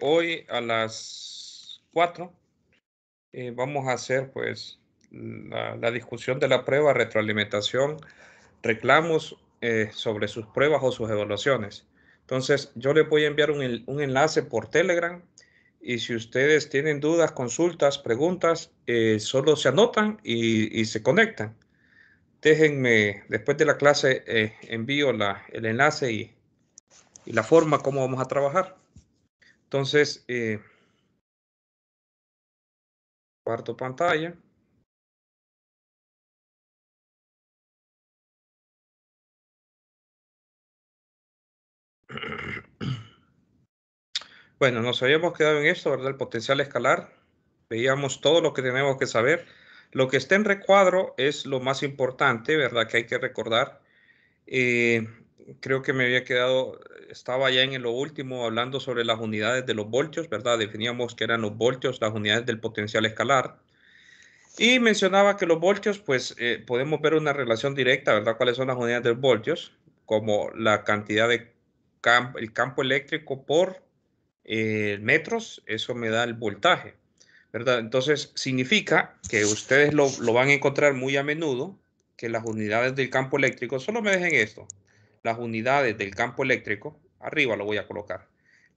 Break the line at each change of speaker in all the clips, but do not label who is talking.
hoy a las 4 eh, vamos a hacer pues la, discusión de la prueba, retroalimentación, reclamos eh, sobre sus pruebas o sus evaluaciones. Entonces yo les voy a enviar un, enlace por Telegram y si ustedes tienen dudas, consultas, preguntas, eh, solo se anotan y, se conectan. Déjenme, después de la clase envío el enlace y, y la forma como vamos a trabajar. Entonces, eh,
cuarto pantalla.
Bueno, nos habíamos quedado en esto, ¿verdad? El potencial escalar. Veíamos todo lo que tenemos que saber. Lo que está en recuadro es lo más importante, ¿verdad? Que hay que recordar. Eh, creo que me había quedado, estaba ya en lo último hablando sobre las unidades de los voltios, ¿verdad? Definíamos que eran los voltios, las unidades del potencial escalar. Y mencionaba que los voltios, pues eh, podemos ver una relación directa, ¿verdad? ¿Cuáles son las unidades de voltios? Como la cantidad de campo, el campo eléctrico por eh, metros, eso me da el voltaje, ¿verdad? Entonces significa que ustedes lo, lo van a encontrar muy a menudo, que las unidades del campo eléctrico, solo me dejen esto, las unidades del campo eléctrico, arriba lo voy a colocar,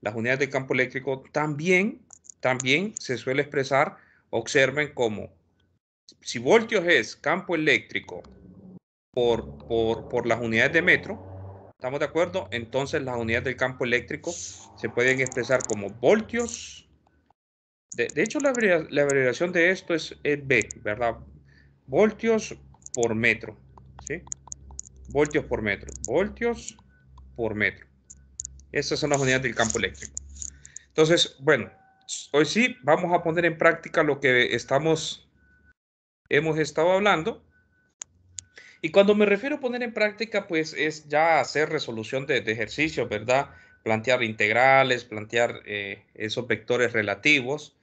las unidades del campo eléctrico también, también se suele expresar, observen como si voltios es campo eléctrico por, por, las unidades de metro, ¿Estamos de acuerdo? Entonces las unidades del campo eléctrico se pueden expresar como voltios. De, hecho, la, la, de esto es V B, ¿verdad? Voltios por metro. ¿sí? voltios por metro. Voltios por metro. Estas son las unidades del campo eléctrico. Entonces, bueno, hoy sí vamos a poner en práctica lo que estamos, hemos estado hablando. Y cuando me refiero a poner en práctica, pues es ya hacer resolución de, ejercicios, ¿verdad? Plantear integrales, plantear eh, esos vectores relativos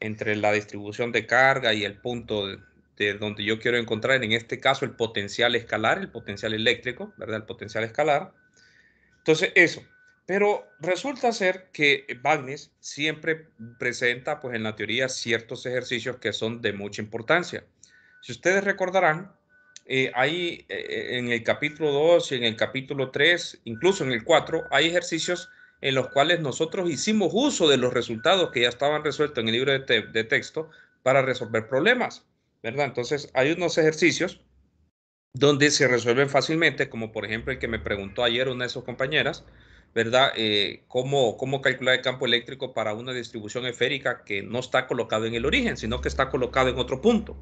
entre la distribución de carga y el punto de, de este, donde yo quiero encontrar, en este caso, el potencial escalar, el potencial eléctrico, ¿verdad? El potencial escalar. Entonces, eso. Pero resulta ser que Bagnis siempre presenta, pues en la teoría, ciertos ejercicios que son de mucha importancia. Si ustedes recordarán, eh, ahí eh, eh, en el capítulo 2 y en el capítulo 3, incluso en el 4, hay ejercicios en los cuales nosotros hicimos uso de los resultados que ya estaban resueltos en el libro de texto para resolver problemas. ¿verdad? Entonces, hay unos ejercicios donde se resuelven fácilmente, como por ejemplo el que me preguntó ayer una de sus compañeras, ¿verdad? Eh, ¿cómo, calcular el campo eléctrico para una distribución esférica que no está colocado en el origen, sino que está colocado en otro punto?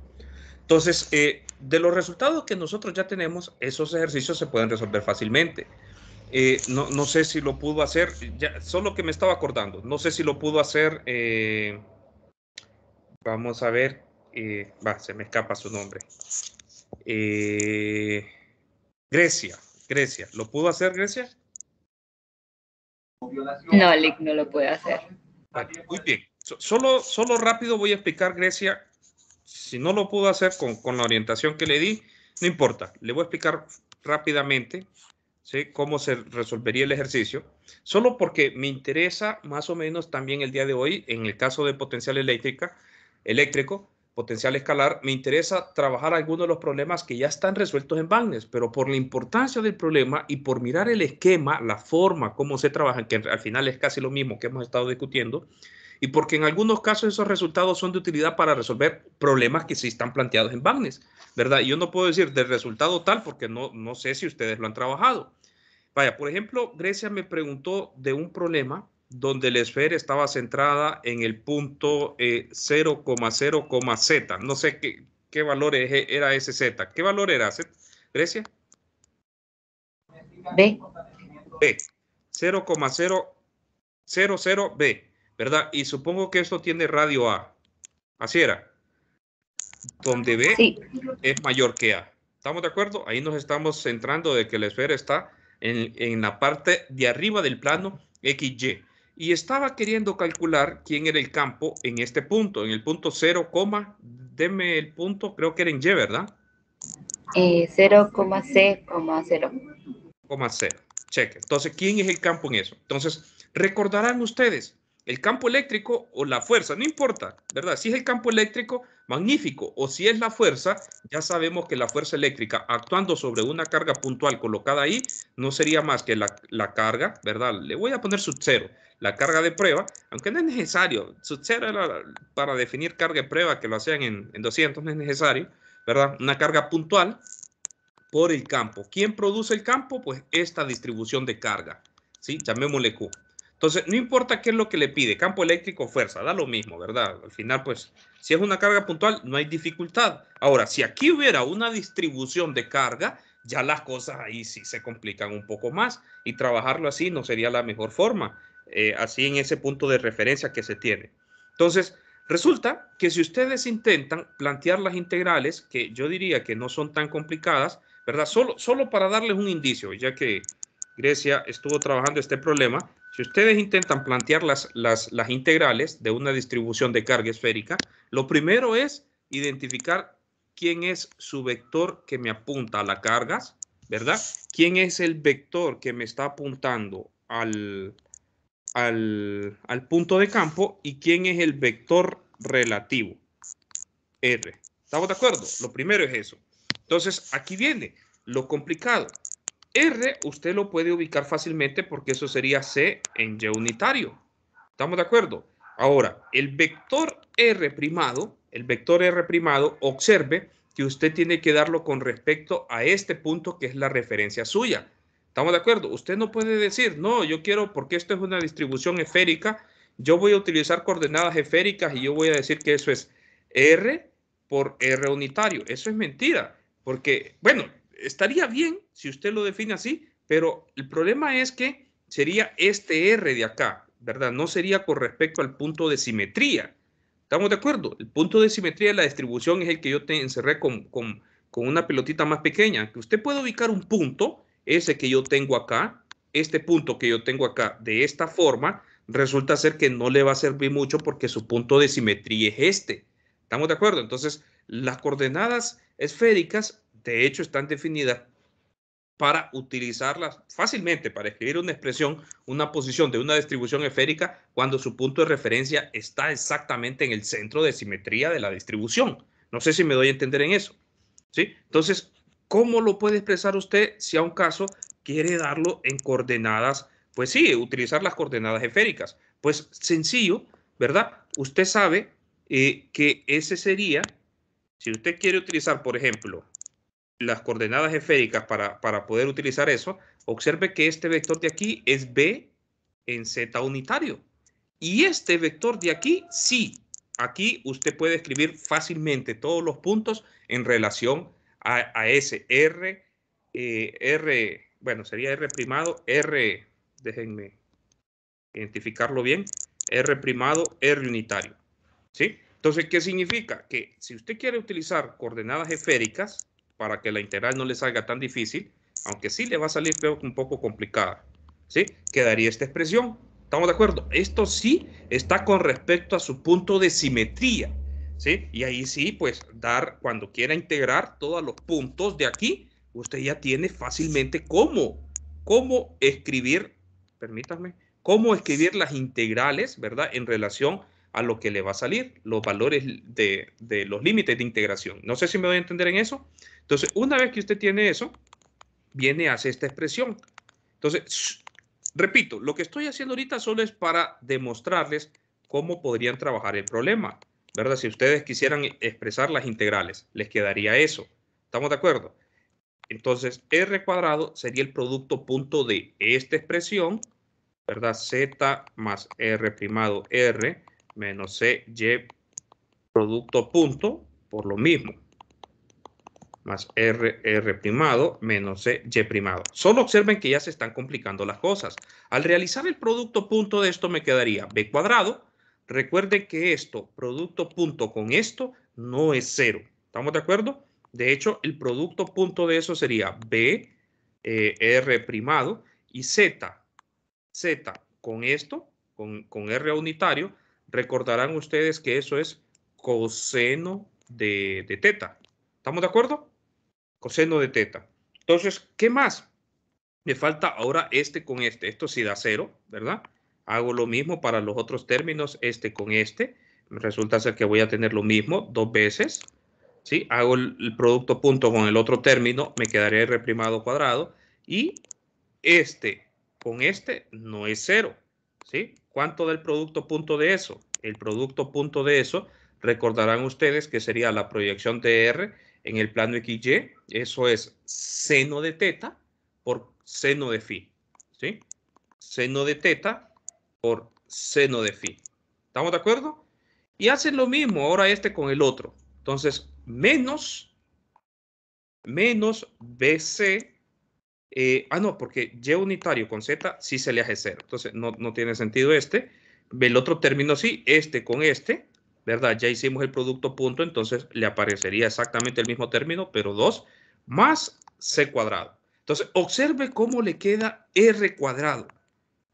Entonces, eh, de los resultados que nosotros ya tenemos, esos ejercicios se pueden resolver fácilmente. Eh, no, sé si lo pudo hacer, ya, solo que me estaba acordando, no sé si lo pudo hacer, vamos a ver, eh, se me escapa su nombre. Eh, Grecia, Grecia, ¿lo pudo hacer Grecia? No,
no lo puede hacer.
muy bien, solo, solo rápido voy a explicar Grecia. Si no lo pudo hacer con, la orientación que le di, no importa, le voy a explicar rápidamente ¿sí? cómo se resolvería el ejercicio, solo porque me interesa más o menos también el día de hoy, en el caso de potencial eléctrica, eléctrico, potencial escalar, me interesa trabajar algunos de los problemas que ya están resueltos en Bagnes, pero por la importancia del problema y por mirar el esquema, la forma, como se trabajan, que al final es casi lo mismo que hemos estado discutiendo, y porque en algunos casos esos resultados son de utilidad para resolver problemas que sí están planteados en Barnes, ¿verdad? yo no puedo decir del resultado tal porque no, no sé si ustedes lo han trabajado. Vaya, por ejemplo, Grecia me preguntó de un problema donde la esfera estaba centrada en el punto eh, z No sé qué, qué valor era ese z. ¿Qué valor era, Grecia? B. B. 0,000B, ¿verdad? Y supongo que esto tiene radio A. Así era. Donde B es mayor que A. ¿Estamos de acuerdo? Ahí nos estamos centrando de que la esfera está en, en la parte de arriba del plano XY y estaba queriendo calcular quién era el campo en este punto, en el punto 0, deme el punto, creo que era en Y, ¿verdad?
0, eh, C, 0.
0. Cheque. Entonces, ¿quién es el campo en eso? Entonces, recordarán ustedes, el campo eléctrico o la fuerza, no importa, ¿verdad? Si es el campo eléctrico, magnífico. O si es la fuerza, ya sabemos que la fuerza eléctrica actuando sobre una carga puntual colocada ahí no sería más que la, la carga, ¿verdad? Le voy a poner sub cero, la carga de prueba, aunque no es necesario, para definir carga de prueba, que lo hacían en, 200, no es necesario, ¿verdad? Una carga puntual por el campo. ¿Quién produce el campo? Pues esta distribución de carga, ¿sí? Llamémosle Q. Entonces, no importa qué es lo que le pide, campo eléctrico, o fuerza, da lo mismo, ¿verdad? Al final, pues, si es una carga puntual, no hay dificultad. Ahora, si aquí hubiera una distribución de carga, ya las cosas ahí sí se complican un poco más y trabajarlo así no sería la mejor forma. Eh, así en ese punto de referencia que se tiene. Entonces, resulta que si ustedes intentan plantear las integrales, que yo diría que no son tan complicadas, ¿verdad? Solo, solo para darles un indicio, ya que Grecia estuvo trabajando este problema, si ustedes intentan plantear las, las, las integrales de una distribución de carga esférica, lo primero es identificar quién es su vector que me apunta a las cargas, ¿verdad? ¿Quién es el vector que me está apuntando al, al, punto de campo y quién es el vector relativo. R. ¿Estamos de acuerdo? Lo primero es eso. Entonces, aquí viene lo complicado. R usted lo puede ubicar fácilmente porque eso sería C en Y unitario. ¿Estamos de acuerdo? Ahora, el vector R primado, el vector R primado, observe que usted tiene que darlo con respecto a este punto que es la referencia suya. ¿Estamos de acuerdo? Usted no puede decir, no, yo quiero, porque esto es una distribución esférica, yo voy a utilizar coordenadas esféricas y yo voy a decir que eso es R por R unitario. Eso es mentira, porque, bueno, estaría bien si usted lo define así, pero el problema es que sería este R de acá, ¿verdad? No sería con respecto al punto de simetría. ¿Estamos de acuerdo? El punto de simetría de la distribución es el que yo te encerré con, con una pelotita más pequeña, que usted puede ubicar un punto ese que yo tengo acá, este punto que yo tengo acá de esta forma, resulta ser que no le va a servir mucho porque su punto de simetría es este. ¿Estamos de acuerdo? Entonces, las coordenadas esféricas, de hecho, están definidas para utilizarlas fácilmente, para escribir una expresión, una posición de una distribución esférica cuando su punto de referencia está exactamente en el centro de simetría de la distribución. No sé si me doy a entender en eso. ¿sí? Entonces, ¿Cómo lo puede expresar usted si a un caso quiere darlo en coordenadas? Pues sí, utilizar las coordenadas esféricas. Pues sencillo, ¿verdad? Usted sabe eh, que ese sería, si usted quiere utilizar, por ejemplo, las coordenadas esféricas para, para poder utilizar eso, observe que este vector de aquí es B en Z unitario. Y este vector de aquí, sí. Aquí usted puede escribir fácilmente todos los puntos en relación a eh, R, R, bueno, sería R primado, R, déjenme identificarlo bien, R primado, R unitario. ¿Sí? Entonces, ¿qué significa? Que si usted quiere utilizar coordenadas esféricas para que la integral no le salga tan difícil, aunque sí le va a salir un poco complicada, ¿sí? Quedaría esta expresión. ¿Estamos de acuerdo? Esto sí está con respecto a su punto de simetría. ¿sí? Y ahí sí, pues dar, cuando quiera integrar todos los puntos de aquí, usted ya tiene fácilmente cómo, cómo escribir, permítanme, cómo escribir las integrales, ¿verdad? En relación a lo que le va a salir, los valores de, los límites de integración. No sé si me voy a entender en eso. Entonces, una vez que usted tiene eso, viene hacer esta expresión. Entonces, repito, lo que estoy haciendo ahorita solo es para demostrarles cómo podrían trabajar el problema. ¿verdad? Si ustedes quisieran expresar las integrales, les quedaría eso. ¿Estamos de acuerdo? Entonces, R cuadrado sería el producto punto de esta expresión, ¿verdad? Z más R primado R menos C, Y, producto punto por lo mismo. Más R, R primado menos C, y primado. Solo observen que ya se están complicando las cosas. Al realizar el producto punto de esto me quedaría B cuadrado Recuerde que esto, producto punto con esto, no es cero. ¿Estamos de acuerdo? De hecho, el producto punto de eso sería B, eh, R primado y Z. Z con esto, con, con R unitario, recordarán ustedes que eso es coseno de, de teta. ¿Estamos de acuerdo? Coseno de teta. Entonces, ¿qué más? Me falta ahora este con este. Esto sí da cero, ¿verdad? hago lo mismo para los otros términos, este con este, resulta ser que voy a tener lo mismo dos veces, ¿sí? Hago el, producto punto con el otro término, me quedaré reprimado cuadrado y este con este no es cero, ¿sí? ¿Cuánto del producto punto de eso? El producto punto de eso, recordarán ustedes que sería la proyección de R en el plano XY, eso es seno de teta por seno de phi, ¿sí? Seno de teta por seno de phi. ¿Estamos de acuerdo? Y hacen lo mismo ahora este con el otro. Entonces, menos, menos BC. Eh, ah, no, porque Y unitario con Z sí se le hace cero. Entonces, no, no tiene sentido este. El otro término sí, este con este. ¿verdad? Ya hicimos el producto punto, entonces le aparecería exactamente el mismo término, pero 2 más c cuadrado. Entonces, observe cómo le queda r cuadrado.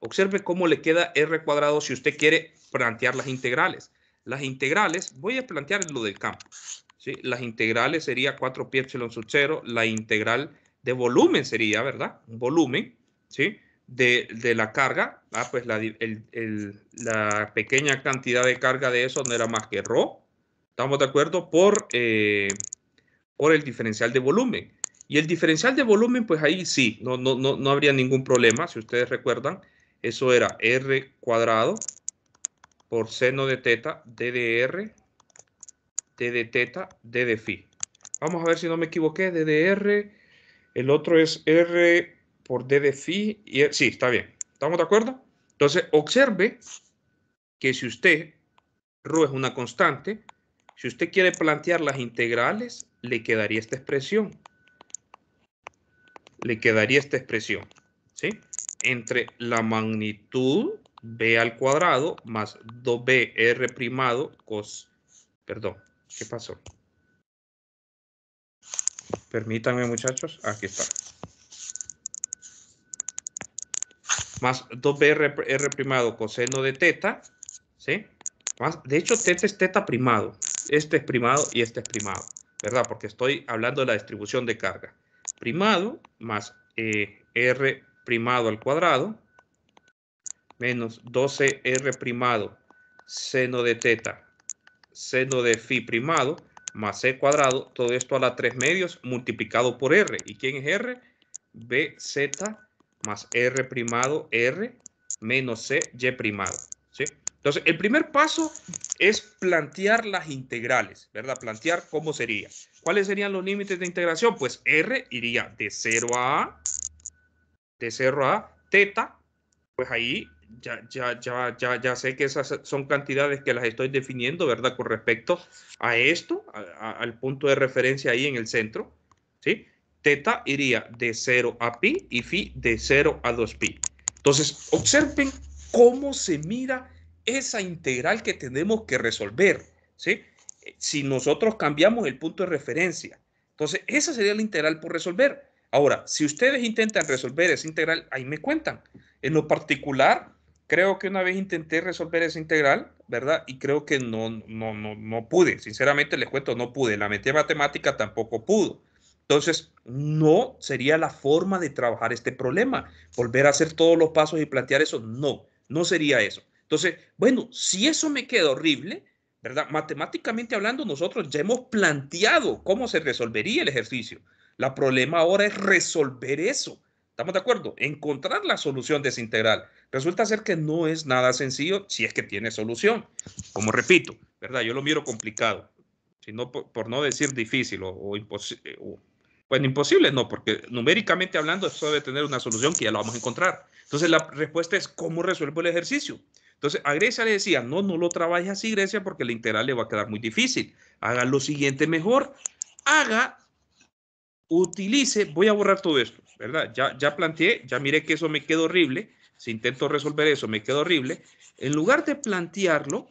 Observe cómo le queda R cuadrado si usted quiere plantear las integrales. Las integrales, voy a plantear lo del campo. ¿sí? Las integrales sería 4 pi epsilon sub 0. La integral de volumen sería, ¿verdad? Un volumen, ¿sí? De, la carga. Ah, pues la, pequeña cantidad de carga de eso no era más que rho. ¿Estamos de acuerdo? Por, eh, por el diferencial de volumen. Y el diferencial de volumen, pues ahí sí, no, no habría ningún problema, si ustedes recuerdan. Eso era R cuadrado por seno de teta, ddr de R, D de teta, D de phi. Vamos a ver si no me equivoqué, D R, el otro es R por D de phi, y, e. sí, está bien. ¿Estamos de acuerdo? Entonces, observe que si usted, r es una constante, si usted quiere plantear las integrales, le quedaría esta expresión. Le quedaría esta expresión, ¿sí? entre la magnitud b al cuadrado más 2br primado cos. Perdón, ¿qué pasó? Permítanme muchachos, aquí está. Más 2br r primado coseno de teta, ¿sí? Más, de hecho, teta es teta primado. Este es primado y este es primado, ¿verdad? Porque estoy hablando de la distribución de carga. Primado más eh, R r primado al cuadrado menos 12r primado seno de teta seno de phi primado más c cuadrado, todo esto a la tres medios multiplicado por r. ¿Y quién es r? bz más r primado r menos c y primado. ¿sí? Entonces, el primer paso es plantear las integrales, ¿verdad? Plantear cómo sería. ¿Cuáles serían los límites de integración? Pues r iría de 0 a a, de 0 a Teta, pues ahí ya, ya, ya, ya, ya sé que esas son cantidades que las estoy definiendo, ¿verdad? Con respecto a esto, al punto de referencia ahí en el centro, ¿sí? Teta iría de 0 a pi y phi de 0 a 2pi. Entonces, observen cómo se mira esa integral que tenemos que resolver, ¿sí? Si nosotros cambiamos el punto de referencia. Entonces, esa sería la integral por resolver. Ahora, si ustedes intentan resolver esa integral, ahí me cuentan. En lo particular, creo que una vez intenté resolver esa integral, ¿verdad? Y creo que no, no, no, no pude. Sinceramente les cuento, no pude. La metí a matemática tampoco pudo. Entonces, no sería la forma de trabajar este problema. Volver a hacer todos los pasos y plantear eso, no, no sería eso. Entonces, bueno, si eso me queda horrible, ¿verdad? Matemáticamente hablando, nosotros ya hemos planteado cómo se resolvería el ejercicio. La problema ahora es resolver eso. ¿Estamos de acuerdo? Encontrar la solución de ese integral. Resulta ser que no es nada sencillo si es que tiene solución. Como repito, ¿verdad? Yo lo miro complicado, sino por, no decir difícil o, imposible. Eh, bueno, imposible no, porque numéricamente hablando eso debe tener una solución que ya la vamos a encontrar. Entonces la respuesta es cómo resuelvo el ejercicio. Entonces a Grecia le decía, no, no lo trabajes así Grecia porque el integral le va a quedar muy difícil. Haga lo siguiente mejor. Haga utilice, voy a borrar todo esto, ¿verdad? Ya, ya planteé, ya miré que eso me quedó horrible, si intento resolver eso me quedó horrible. En lugar de plantearlo,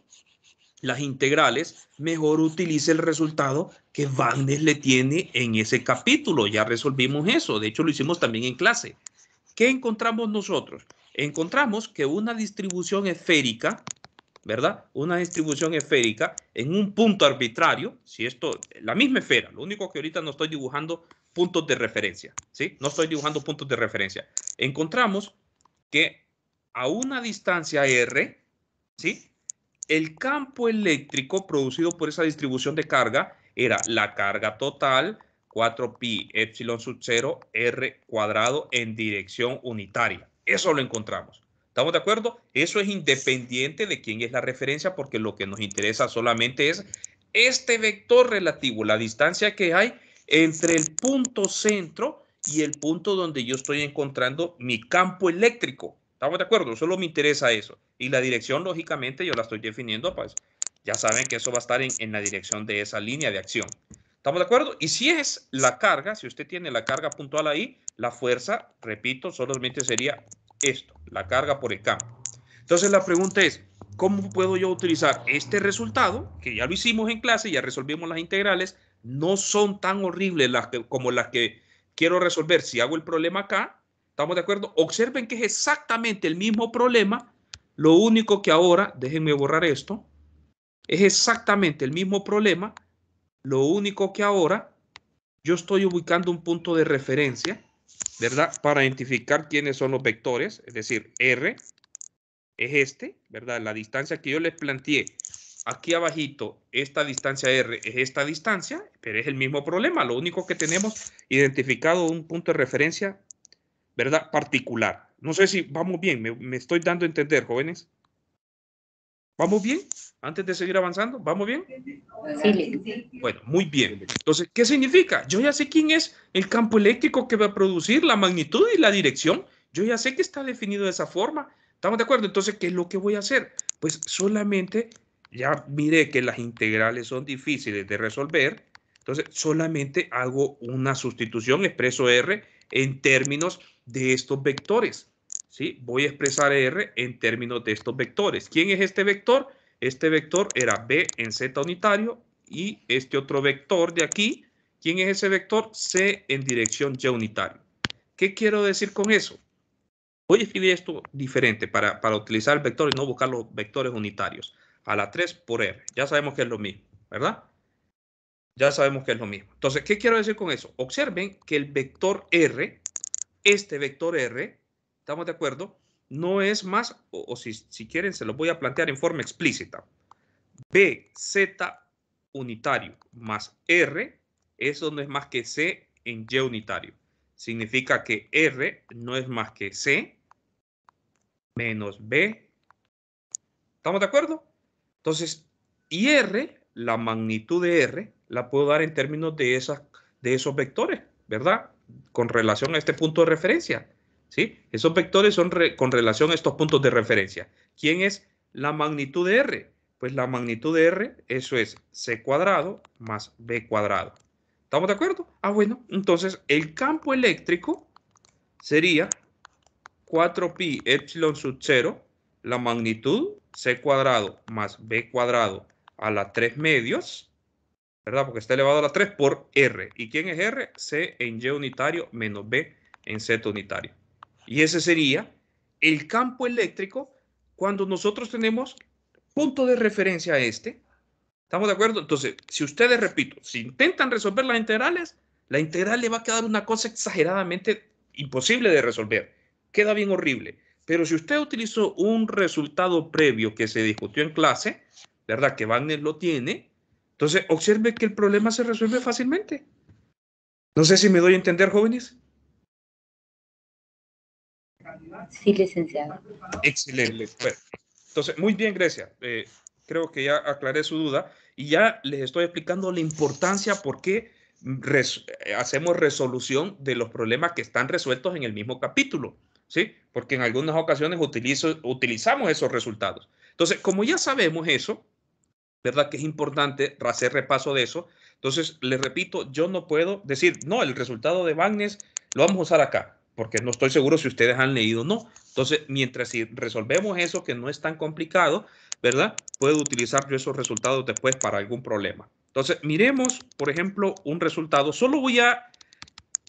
las integrales, mejor utilice el resultado que Vandes le tiene en ese capítulo. Ya resolvimos eso, de hecho lo hicimos también en clase. ¿Qué encontramos nosotros? Encontramos que una distribución esférica, ¿verdad? Una distribución esférica en un punto arbitrario, si esto, la misma esfera, lo único que ahorita no estoy dibujando puntos de referencia, ¿sí? No estoy dibujando puntos de referencia. Encontramos que a una distancia R, ¿sí? El campo eléctrico producido por esa distribución de carga era la carga total 4pi epsilon sub 0 R cuadrado en dirección unitaria. Eso lo encontramos. ¿Estamos de acuerdo? Eso es independiente de quién es la referencia porque lo que nos interesa solamente es este vector relativo, la distancia que hay entre el punto centro y el punto donde yo estoy encontrando mi campo eléctrico. ¿Estamos de acuerdo? Solo me interesa eso. Y la dirección, lógicamente, yo la estoy definiendo, pues ya saben que eso va a estar en, en la dirección de esa línea de acción. ¿Estamos de acuerdo? Y si es la carga, si usted tiene la carga puntual ahí, la fuerza, repito, solamente sería esto, la carga por el campo. Entonces la pregunta es, ¿cómo puedo yo utilizar este resultado, que ya lo hicimos en clase, ya resolvimos las integrales, no son tan horribles las como las que quiero resolver si hago el problema acá. ¿Estamos de acuerdo? Observen que es exactamente el mismo problema. Lo único que ahora, déjenme borrar esto, es exactamente el mismo problema. Lo único que ahora yo estoy ubicando un punto de referencia, ¿verdad? Para identificar quiénes son los vectores, es decir, R es este, ¿verdad? La distancia que yo les planteé aquí abajito, esta distancia R es esta distancia, pero es el mismo problema. Lo único que tenemos identificado un punto de referencia, ¿verdad? Particular. No sé si vamos bien, me, estoy dando a entender, jóvenes. ¿Vamos bien? Antes de seguir avanzando, ¿vamos bien?
Sí.
Bueno, muy bien. Entonces, ¿qué significa? Yo ya sé quién es el campo eléctrico que va a producir la magnitud y la dirección. Yo ya sé que está definido de esa forma. ¿Estamos de acuerdo? Entonces, ¿qué es lo que voy a hacer? Pues solamente ya mire que las integrales son difíciles de resolver, entonces solamente hago una sustitución, expreso R en términos de estos vectores. ¿sí? Voy a expresar R en términos de estos vectores. ¿Quién es este vector? Este vector era B en Z unitario y este otro vector de aquí, ¿quién es ese vector? C en dirección Y unitario. ¿Qué quiero decir con eso? Voy a escribir esto diferente para, para utilizar el vector y no buscar los vectores unitarios a la 3 por R. Ya sabemos que es lo mismo, ¿verdad? Ya sabemos que es lo mismo. Entonces, ¿qué quiero decir con eso? Observen que el vector R, este vector R, ¿estamos de acuerdo? No es más, o, si, quieren se lo voy a plantear en forma explícita. BZ unitario más R, eso no es más que C en Y unitario. Significa que R no es más que C menos B. ¿Estamos de acuerdo? Entonces, y R, la magnitud de R, la puedo dar en términos de, esas, de esos vectores, ¿verdad? Con relación a este punto de referencia. ¿sí? Esos vectores son con relación a estos puntos de referencia. ¿Quién es la magnitud de R? Pues la magnitud de R, eso es C cuadrado más B cuadrado. ¿Estamos de acuerdo? Ah, bueno, entonces el campo eléctrico sería 4pi epsilon sub 0 la magnitud c cuadrado más b cuadrado a la 3 medios, ¿verdad? Porque está elevado a la 3 por r. ¿Y quién es r? c en y unitario menos b en z unitario. Y ese sería el campo eléctrico cuando nosotros tenemos punto de referencia a este. ¿Estamos de acuerdo? Entonces, si ustedes, repito, si intentan resolver las integrales, la integral le va a quedar una cosa exageradamente imposible de resolver. Queda bien horrible. Pero si usted utilizó un resultado previo que se discutió en clase, ¿verdad? Que Wagner lo tiene, entonces observe que el problema se resuelve fácilmente. No sé si me doy a entender, jóvenes. Sí,
licenciado.
Excelente. entonces, muy bien, Grecia. Eh, creo que ya aclaré su duda y ya les estoy explicando la importancia por qué hacemos resolución de los problemas que están resueltos en el mismo capítulo. ¿sí? Porque en algunas ocasiones utilizo, utilizamos esos resultados. Entonces, como ya sabemos eso, ¿verdad? Que es importante hacer repaso de eso. Entonces, les repito, yo no puedo decir, no, el resultado de wagner, lo vamos a usar acá, porque no estoy seguro si ustedes han leído o no. Entonces, mientras si resolvemos eso, que no es tan complicado, ¿verdad? Puedo utilizar yo esos resultados después para algún problema. Entonces, miremos, por ejemplo, un resultado. Solo voy a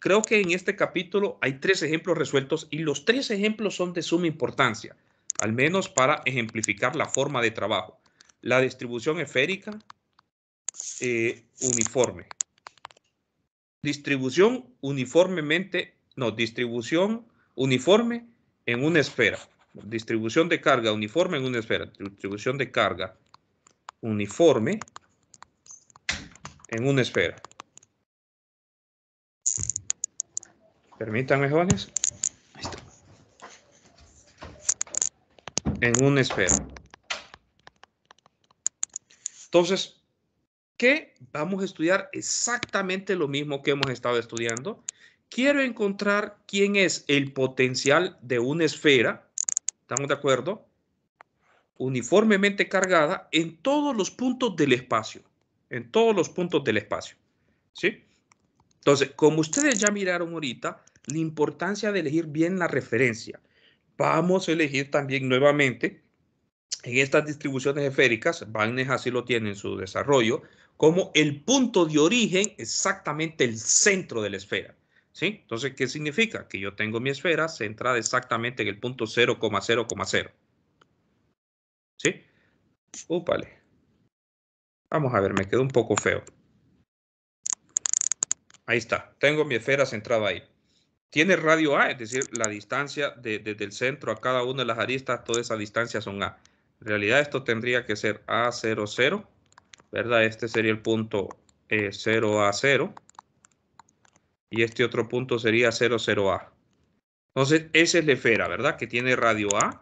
Creo que en este capítulo hay tres ejemplos resueltos y los tres ejemplos son de suma importancia, al menos para ejemplificar la forma de trabajo. La distribución esférica eh, uniforme. Distribución uniformemente, no, distribución uniforme en una esfera. Distribución de carga uniforme en una esfera. Distribución de carga uniforme en una esfera. Permítanme, jóvenes. En una esfera. Entonces, ¿qué? Vamos a estudiar exactamente lo mismo que hemos estado estudiando. Quiero encontrar quién es el potencial de una esfera. ¿Estamos de acuerdo? Uniformemente cargada en todos los puntos del espacio. En todos los puntos del espacio. ¿Sí? Entonces, como ustedes ya miraron ahorita, la importancia de elegir bien la referencia. Vamos a elegir también nuevamente en estas distribuciones esféricas, Bagnes así lo tiene en su desarrollo, como el punto de origen, exactamente el centro de la esfera. ¿Sí? Entonces, ¿qué significa? Que yo tengo mi esfera centrada exactamente en el punto 0,0,0. ¿Sí? Úpale. Vamos a ver, me quedó un poco feo. Ahí está. Tengo mi esfera centrada ahí tiene radio A, es decir, la distancia desde el centro a cada una de las aristas, toda esa distancia son A. En realidad esto tendría que ser A00, ¿verdad? Este sería el punto 0A0 eh, y este otro punto sería 00A. Entonces, esa es la esfera, ¿verdad? Que tiene radio A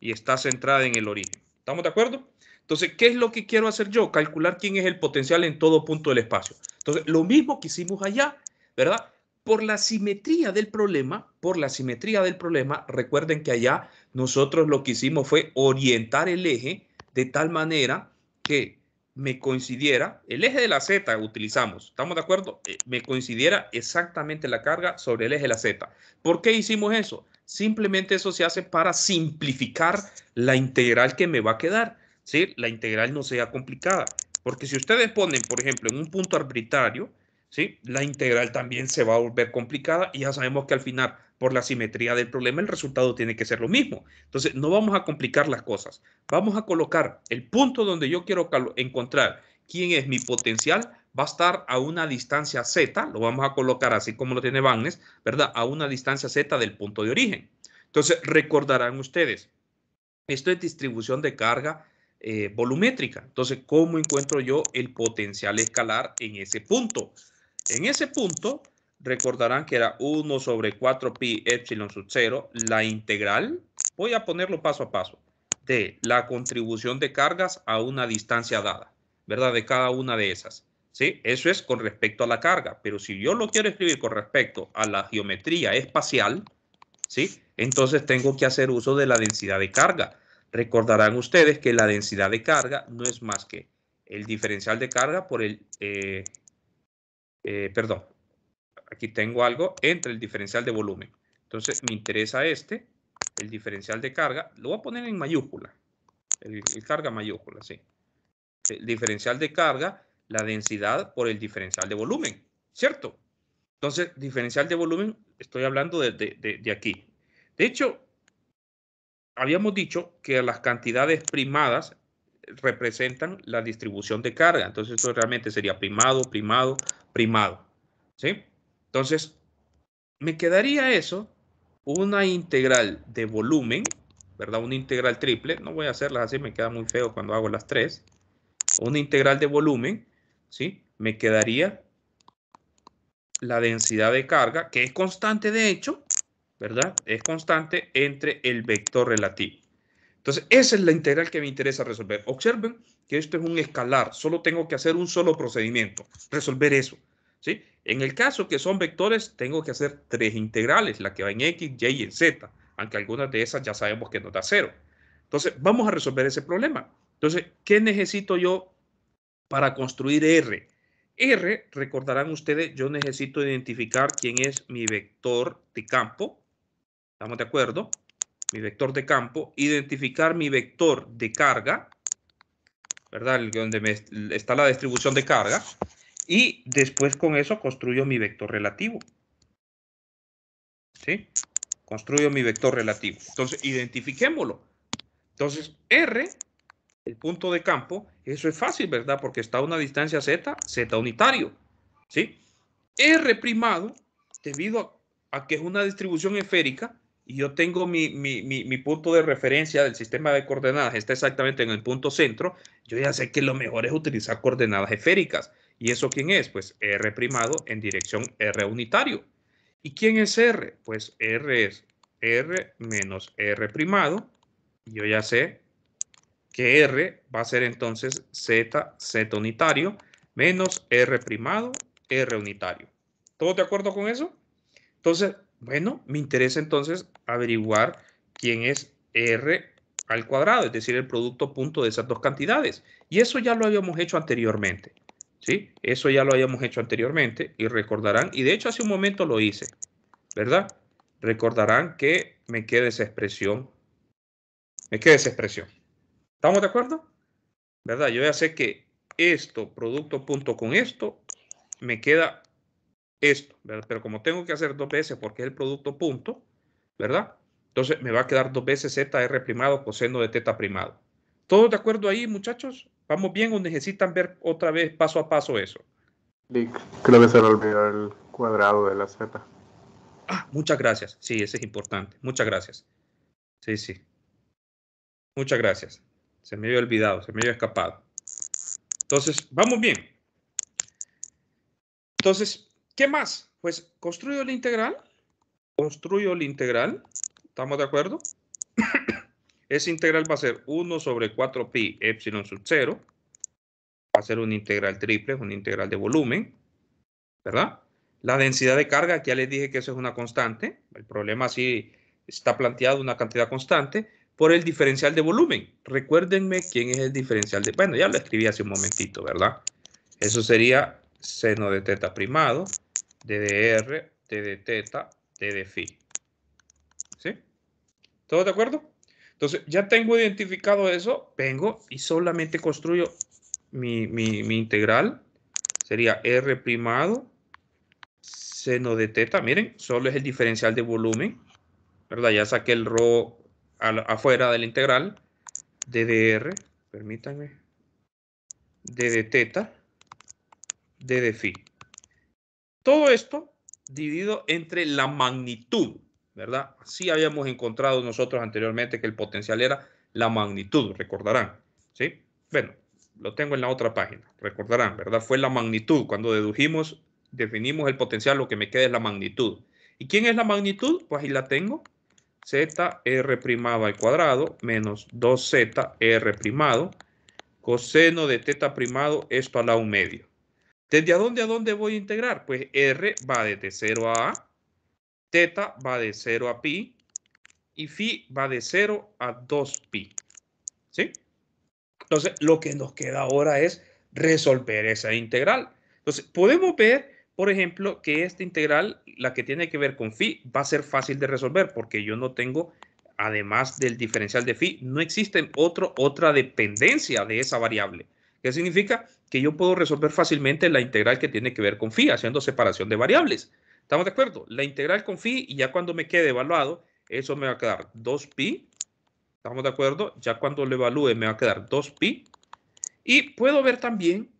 y está centrada en el origen. ¿Estamos de acuerdo? Entonces, ¿qué es lo que quiero hacer yo? Calcular quién es el potencial en todo punto del espacio. Entonces, lo mismo que hicimos allá, ¿verdad? por la simetría del problema, por la simetría del problema, recuerden que allá nosotros lo que hicimos fue orientar el eje de tal manera que me coincidiera, el eje de la Z utilizamos, ¿estamos de acuerdo? Eh, me coincidiera exactamente la carga sobre el eje de la Z. ¿Por qué hicimos eso? Simplemente eso se hace para simplificar la integral que me va a quedar, ¿sí? La integral no sea complicada, porque si ustedes ponen, por ejemplo, en un punto arbitrario, ¿sí? La integral también se va a volver complicada y ya sabemos que al final, por la simetría del problema, el resultado tiene que ser lo mismo. Entonces, no vamos a complicar las cosas. Vamos a colocar el punto donde yo quiero encontrar quién es mi potencial, va a estar a una distancia z, lo vamos a colocar así como lo tiene Bagnes, ¿verdad? A una distancia z del punto de origen. Entonces, recordarán ustedes, esto es distribución de carga eh, volumétrica. Entonces, ¿cómo encuentro yo el potencial escalar en ese punto? En ese punto, recordarán que era 1 sobre 4pi epsilon sub 0, la integral, voy a ponerlo paso a paso, de la contribución de cargas a una distancia dada, ¿verdad? De cada una de esas. ¿Sí? Eso es con respecto a la carga, pero si yo lo quiero escribir con respecto a la geometría espacial, ¿sí? entonces tengo que hacer uso de la densidad de carga. Recordarán ustedes que la densidad de carga no es más que el diferencial de carga por el eh, eh, perdón, aquí tengo algo entre el diferencial de volumen. Entonces me interesa este, el diferencial de carga, lo voy a poner en mayúscula, el, carga mayúscula, sí. El diferencial de carga, la densidad por el diferencial de volumen, ¿cierto? Entonces, diferencial de volumen, estoy hablando de, aquí. De hecho, habíamos dicho que las cantidades primadas representan la distribución de carga. Entonces, eso realmente sería primado, primado, primado. ¿sí? Entonces, me quedaría eso, una integral de volumen, ¿verdad? Una integral triple, no voy a hacerlas así, me queda muy feo cuando hago las tres. Una integral de volumen, ¿sí? Me quedaría la densidad de carga, que es constante de hecho, ¿verdad? Es constante entre el vector relativo. Entonces, esa es la integral que me interesa resolver. Observen que esto es un escalar, solo tengo que hacer un solo procedimiento, resolver eso. En el caso que son vectores, tengo que hacer tres integrales, la que va en x, y y en z, aunque algunas de esas ya sabemos que nos da cero. Entonces, vamos a resolver ese problema. Entonces, ¿qué necesito yo para construir R? R, recordarán ustedes, yo necesito identificar quién es mi vector de campo. ¿Estamos de acuerdo? Mi vector de campo. Identificar mi vector de carga. ¿Verdad? Donde me, está la distribución de carga y después con eso construyo mi vector relativo. ¿Sí? Construyo mi vector relativo. Entonces, identifiquémoslo. Entonces, R, el punto de campo, eso es fácil, ¿verdad? Porque está a una distancia Z, Z unitario. ¿Sí? R primado, debido a, que es una distribución esférica, y yo tengo mi, mi, punto de referencia del sistema de coordenadas, está exactamente en el punto centro, yo ya sé que lo mejor es utilizar coordenadas esféricas. ¿Y eso quién es? Pues R primado en dirección R unitario. ¿Y quién es R? Pues R es R menos R primado. yo ya sé que R va a ser entonces Z, Z unitario menos R primado, R unitario. ¿Todo de acuerdo con eso? Entonces, bueno, me interesa entonces averiguar quién es R al cuadrado, es decir, el producto punto de esas dos cantidades. Y eso ya lo habíamos hecho anteriormente. ¿sí? Eso ya lo habíamos hecho anteriormente y recordarán, y de hecho hace un momento lo hice, ¿verdad? Recordarán que me queda esa expresión, me queda esa expresión. ¿Estamos de acuerdo? ¿Verdad? Yo ya sé que esto, producto punto con esto, me queda esto, ¿verdad? Pero como tengo que hacer dos veces porque es el producto punto, ¿verdad? Entonces me va a quedar dos veces ZR primado coseno de teta primado. Todo de acuerdo ahí, muchachos? ¿Vamos bien o necesitan ver otra vez paso a paso eso? creo que se me olvidó el cuadrado de la Z. Ah, muchas gracias. Sí, ese es importante. Muchas gracias. Sí, sí. Muchas gracias. Se me había olvidado, se me había escapado. Entonces, vamos bien. Entonces, ¿qué más? Pues construyo la integral. Construyo la integral. ¿Estamos de acuerdo? Esa integral va a ser 1 sobre 4pi epsilon sub 0. Va a ser una integral triple, es una integral de volumen, ¿verdad? La densidad de carga, ya les dije que eso es una constante. El problema sí está planteado una cantidad constante por el diferencial de volumen. Recuérdenme quién es el diferencial de... Bueno, ya lo escribí hace un momentito, ¿verdad? Eso sería seno de teta primado, d de r, de teta, d de phi. ¿Sí? ¿Todo de acuerdo? Entonces, ya tengo identificado eso, vengo y solamente construyo mi, mi, integral. Sería R primado, seno de teta. Miren, solo es el diferencial de volumen, ¿verdad? Ya saqué el rho afuera de la integral. DDR, permítanme, D de teta, D de phi. Todo esto dividido entre la magnitud ¿verdad? Así habíamos encontrado nosotros anteriormente que el potencial era la magnitud, recordarán, ¿sí? Bueno, lo tengo en la otra página, recordarán, ¿verdad? Fue la magnitud, cuando dedujimos, definimos el potencial, lo que me queda es la magnitud. ¿Y quién es la magnitud? Pues ahí la tengo, zr primado al cuadrado menos 2zr primado, coseno de teta primado, esto a la un medio. ¿Desde a dónde a dónde voy a integrar? Pues r va desde 0 a, Teta va de 0 a pi y phi va de 0 a 2pi. ¿Sí? Entonces, lo que nos queda ahora es resolver esa integral. Entonces, podemos ver, por ejemplo, que esta integral, la que tiene que ver con phi, va a ser fácil de resolver porque yo no tengo, además del diferencial de phi, no existe otro, otra dependencia de esa variable. ¿Qué significa? Que yo puedo resolver fácilmente la integral que tiene que ver con phi, haciendo separación de variables. ¿Estamos de acuerdo? La integral con phi y ya cuando me quede evaluado, eso me va a quedar 2pi. ¿Estamos de acuerdo? Ya cuando lo evalúe me va a quedar 2pi. Y puedo ver también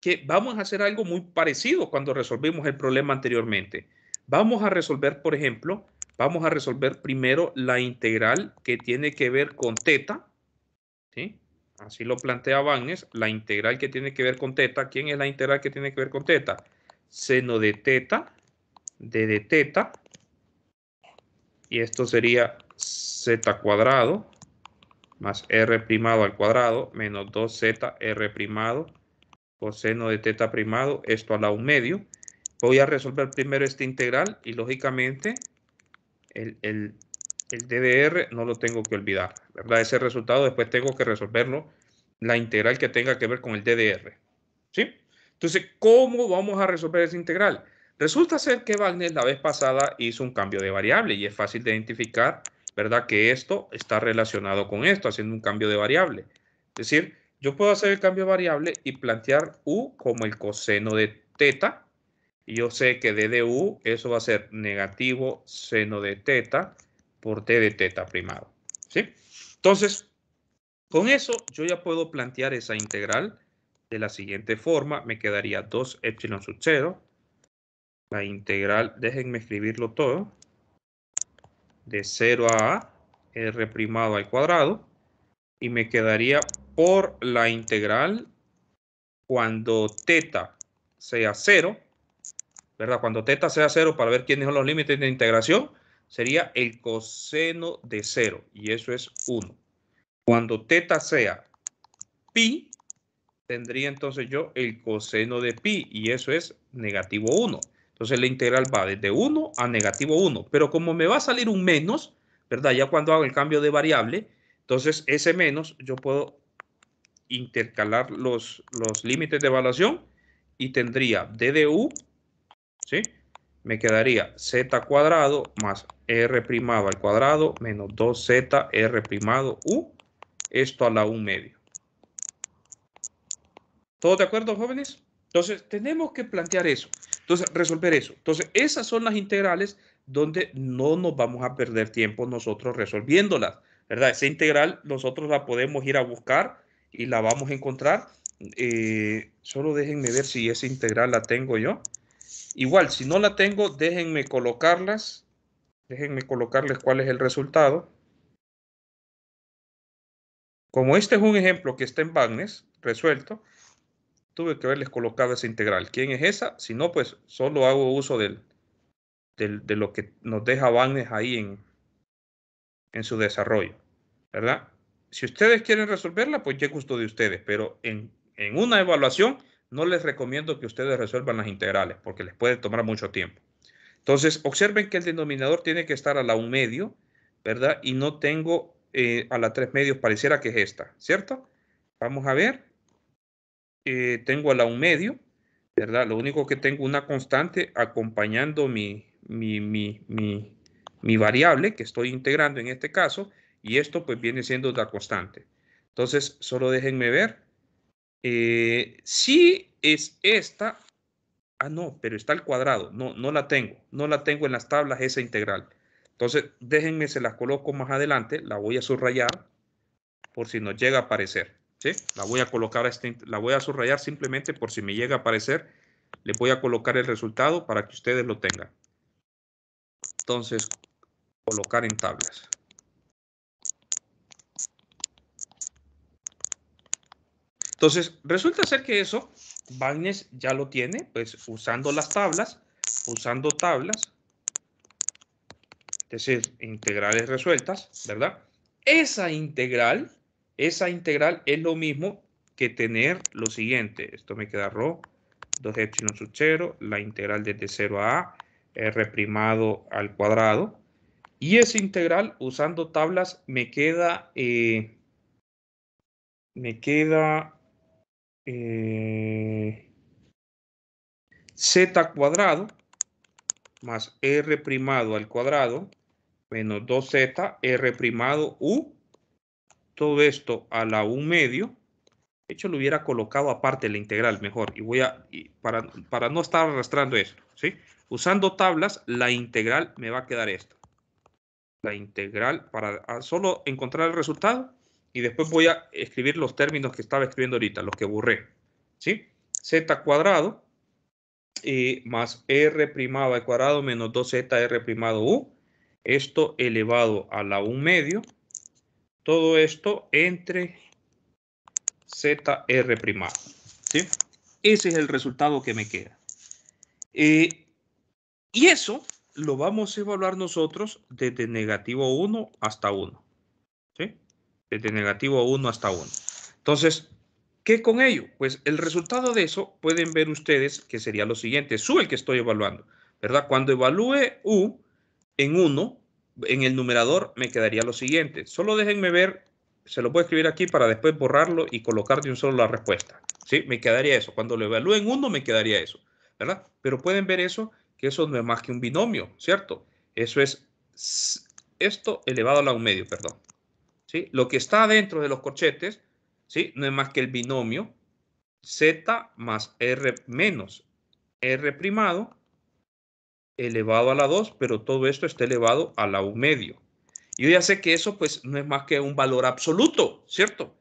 que vamos a hacer algo muy parecido cuando resolvimos el problema anteriormente. Vamos a resolver, por ejemplo, vamos a resolver primero la integral que tiene que ver con teta. ¿sí? Así lo plantea Bagnes, la integral que tiene que ver con teta. ¿Quién es la integral que tiene que ver con teta? Seno de teta d de teta. Y esto sería z cuadrado más r primado al cuadrado menos 2z r primado coseno de teta primado, esto a la 1 medio. Voy a resolver primero esta integral y lógicamente el, el, el DDR no lo tengo que olvidar, ¿verdad? Ese resultado después tengo que resolverlo, la integral que tenga que ver con el DDR, ¿sí? Entonces, ¿cómo vamos a resolver esa integral? Resulta ser que Wagner la vez pasada hizo un cambio de variable y es fácil de identificar, ¿verdad? Que esto está relacionado con esto, haciendo un cambio de variable. Es decir, yo puedo hacer el cambio de variable y plantear u como el coseno de teta. Y yo sé que d de u, eso va a ser negativo seno de teta por t de teta primado. ¿Sí? Entonces, con eso yo ya puedo plantear esa integral de la siguiente forma. Me quedaría 2 epsilon sub 0 la integral, déjenme escribirlo todo, de 0 a r al cuadrado, y me quedaría por la integral cuando teta sea 0, ¿verdad? Cuando teta sea 0, para ver quiénes son los límites de integración, sería el coseno de 0, y eso es 1. Cuando teta sea pi, tendría entonces yo el coseno de pi, y eso es negativo 1. Entonces la integral va desde 1 a negativo 1. Pero como me va a salir un menos, ¿verdad? Ya cuando hago el cambio de variable, entonces ese menos yo puedo intercalar los, los límites de evaluación y tendría DDU, ¿sí? Me quedaría z cuadrado más r primado al cuadrado menos 2z r primado u, esto a la 1 medio. ¿Todo de acuerdo, jóvenes? Entonces, tenemos que plantear eso. Entonces, resolver eso. Entonces, esas son las integrales donde no nos vamos a perder tiempo nosotros resolviéndolas, ¿verdad? Esa integral nosotros la podemos ir a buscar y la vamos a encontrar. Eh, solo déjenme ver si esa integral la tengo yo. Igual, si no la tengo, déjenme colocarlas. Déjenme colocarles cuál es el resultado. Como este es un ejemplo que está en Bagnes, resuelto, tuve que haberles colocado esa integral. ¿Quién es esa? Si no, pues solo hago uso del, de lo que nos deja Barnes ahí en, su desarrollo, ¿verdad? Si ustedes quieren resolverla, pues ya gusto de ustedes, pero en, una evaluación no les recomiendo que ustedes resuelvan las integrales porque les puede tomar mucho tiempo. Entonces, observen que el denominador tiene que estar a la 1 medio, ¿verdad? Y no tengo eh, a la 3 medios, pareciera que es esta, ¿cierto? Vamos a ver. Eh, tengo a la un medio, ¿verdad? Lo único que tengo una constante acompañando mi, mi, variable que estoy integrando en este caso, y esto pues viene siendo la constante. Entonces, solo déjenme ver. Eh, si es esta, ah no, pero está al cuadrado, no, no la tengo, no la tengo en las tablas esa integral. Entonces, déjenme, se las coloco más adelante, la voy a subrayar por si nos llega a aparecer. La voy a colocar, este, la voy a subrayar simplemente por si me llega a aparecer, le voy a colocar el resultado para que ustedes lo tengan. Entonces, colocar en tablas. Entonces, resulta ser que eso, Bagnes ya lo tiene, pues usando las tablas, usando tablas, es decir, integrales resueltas, ¿verdad? Esa integral esa integral es lo mismo que tener lo siguiente. Esto me queda rho, 2 epsilon sub 0, la integral desde 0 a r primado al cuadrado. Y esa integral, usando tablas, me queda... Eh, me queda... Eh, z cuadrado más r primado al cuadrado menos 2z r primado u todo esto a la 1 medio, de hecho lo hubiera colocado aparte la integral mejor, y voy a, para, para no estar arrastrando eso, ¿sí? Usando tablas, la integral me va a quedar esto. La integral para ah, solo encontrar el resultado y después voy a escribir los términos que estaba escribiendo ahorita, los que borré, ¿sí? Z cuadrado eh, más R primado al cuadrado menos 2Z primado U, esto elevado a la 1 medio todo esto entre ZR primado. ¿sí? Ese es el resultado que me queda. Eh, y eso lo vamos a evaluar nosotros desde negativo 1 hasta 1. Desde negativo 1 hasta 1. Entonces, ¿qué con ello? Pues el resultado de eso pueden ver ustedes que sería lo siguiente. Su el que estoy evaluando, ¿verdad? Cuando evalúe U en 1, en el numerador me quedaría lo siguiente. Solo déjenme ver, se lo puedo escribir aquí para después borrarlo y colocar de un solo la respuesta. ¿Sí? Me quedaría eso. Cuando lo evalúen uno, me quedaría eso. ¿Verdad? Pero pueden ver eso, que eso no es más que un binomio, ¿cierto? Eso es esto elevado a la un medio, perdón. ¿Sí? Lo que está dentro de los corchetes, ¿sí? No es más que el binomio z más r menos r primado elevado a la 2, pero todo esto está elevado a la 1 medio. Yo ya sé que eso pues no es más que un valor absoluto, ¿cierto?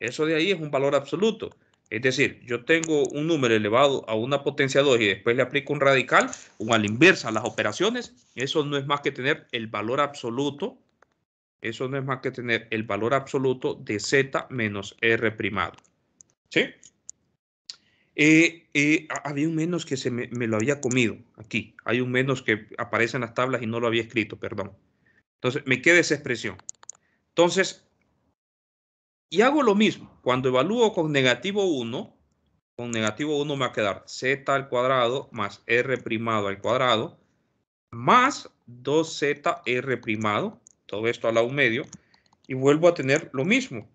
Eso de ahí es un valor absoluto. Es decir, yo tengo un número elevado a una potencia 2 y después le aplico un radical o a la inversa las operaciones. Eso no es más que tener el valor absoluto. Eso no es más que tener el valor absoluto de z menos r primado. ¿Sí? Eh, eh, había un menos que se me, lo había comido aquí. Hay un menos que aparece en las tablas y no lo había escrito, perdón. Entonces, me queda esa expresión. Entonces, y hago lo mismo. Cuando evalúo con negativo 1, con negativo 1 me va a quedar z al cuadrado más r primado al cuadrado más 2 r primado, todo esto a la 1 medio, y vuelvo a tener lo mismo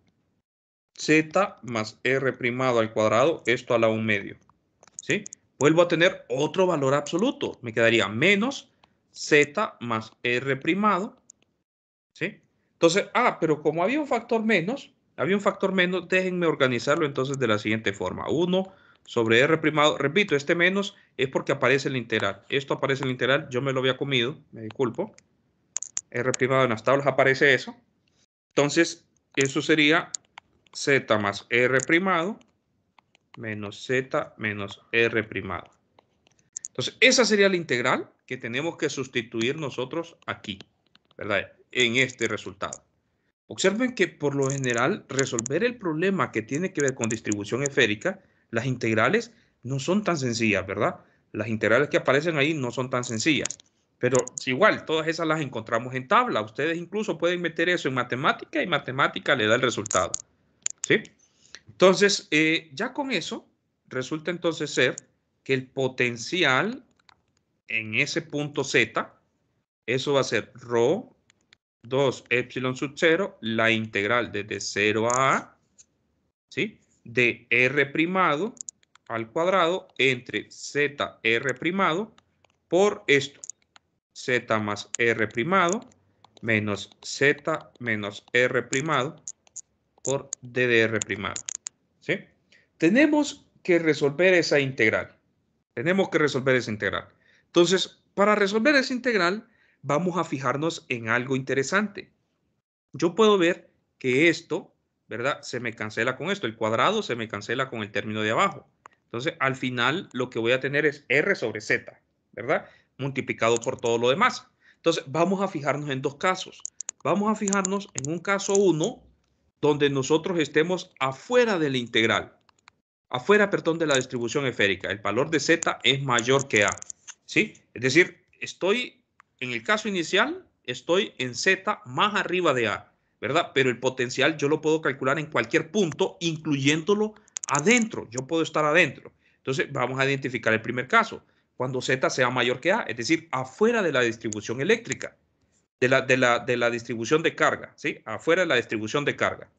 z más r primado al cuadrado, esto a la 1 medio. ¿sí? Vuelvo a tener otro valor absoluto. Me quedaría menos z más r primado. ¿sí? Entonces, ah, pero como había un factor menos, había un factor menos, déjenme organizarlo entonces de la siguiente forma. 1 sobre r primado, repito, este menos es porque aparece el integral. Esto aparece el integral, yo me lo había comido, me disculpo. R primado en las tablas aparece eso. Entonces, eso sería z más r primado menos z menos r primado. Entonces, esa sería la integral que tenemos que sustituir nosotros aquí, ¿verdad? En este resultado. Observen que por lo general, resolver el problema que tiene que ver con distribución esférica, las integrales no son tan sencillas, ¿verdad? Las integrales que aparecen ahí no son tan sencillas. Pero igual, todas esas las encontramos en tabla. Ustedes incluso pueden meter eso en matemática y matemática le da el resultado. ¿Sí? Entonces, eh, ya con eso, resulta entonces ser que el potencial en ese punto Z, eso va a ser rho 2 epsilon sub 0, la integral desde 0 a A, ¿sí? De R primado al cuadrado entre z r primado por esto, Z más R primado menos Z menos R primado DDR Tenemos que resolver esa integral. Tenemos que resolver esa integral. Entonces, para resolver esa integral, vamos a fijarnos en algo interesante. Yo puedo ver que esto, ¿verdad? Se me cancela con esto. El cuadrado se me cancela con el término de abajo. Entonces, al final, lo que voy a tener es R sobre Z, ¿verdad? Multiplicado por todo lo demás. Entonces, vamos a fijarnos en dos casos. Vamos a fijarnos en un caso 1, donde nosotros estemos afuera de la integral, afuera, perdón, de la distribución esférica. El valor de z es mayor que a, ¿sí? Es decir, estoy, en el caso inicial, estoy en z más arriba de a, ¿verdad? Pero el potencial yo lo puedo calcular en cualquier punto, incluyéndolo adentro. Yo puedo estar adentro. Entonces, vamos a identificar el primer caso, cuando z sea mayor que a, es decir, afuera de la distribución eléctrica de la, distribución de carga, ¿sí? afuera de la distribución de carga.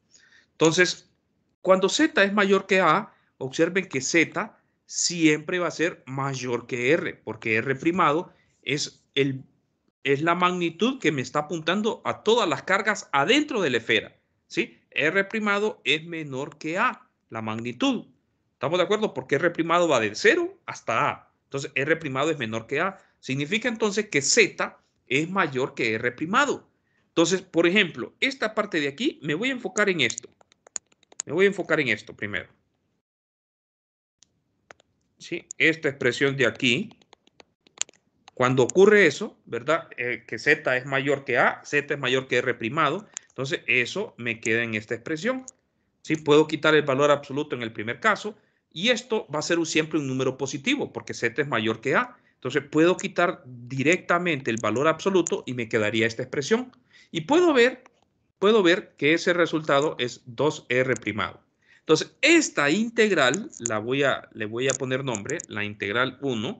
Entonces, cuando Z es mayor que A, observen que Z siempre va a ser mayor que R, porque R primado es, el, es la magnitud que me está apuntando a todas las cargas adentro de la esfera. ¿sí? R primado es menor que A, la magnitud. ¿Estamos de acuerdo? Porque R primado va de 0 hasta A. Entonces, R primado es menor que A. Significa entonces que Z es mayor que R Entonces, por ejemplo, esta parte de aquí, me voy a enfocar en esto. Me voy a enfocar en esto primero. ¿Sí? Esta expresión de aquí, cuando ocurre eso, ¿verdad? Eh, que Z es mayor que A, Z es mayor que R Entonces, eso me queda en esta expresión. ¿Sí? Puedo quitar el valor absoluto en el primer caso. Y esto va a ser siempre un número positivo, porque Z es mayor que A. Entonces puedo quitar directamente el valor absoluto y me quedaría esta expresión. Y puedo ver, puedo ver que ese resultado es 2r primado. Entonces esta integral, la voy a, le voy a poner nombre, la integral 1,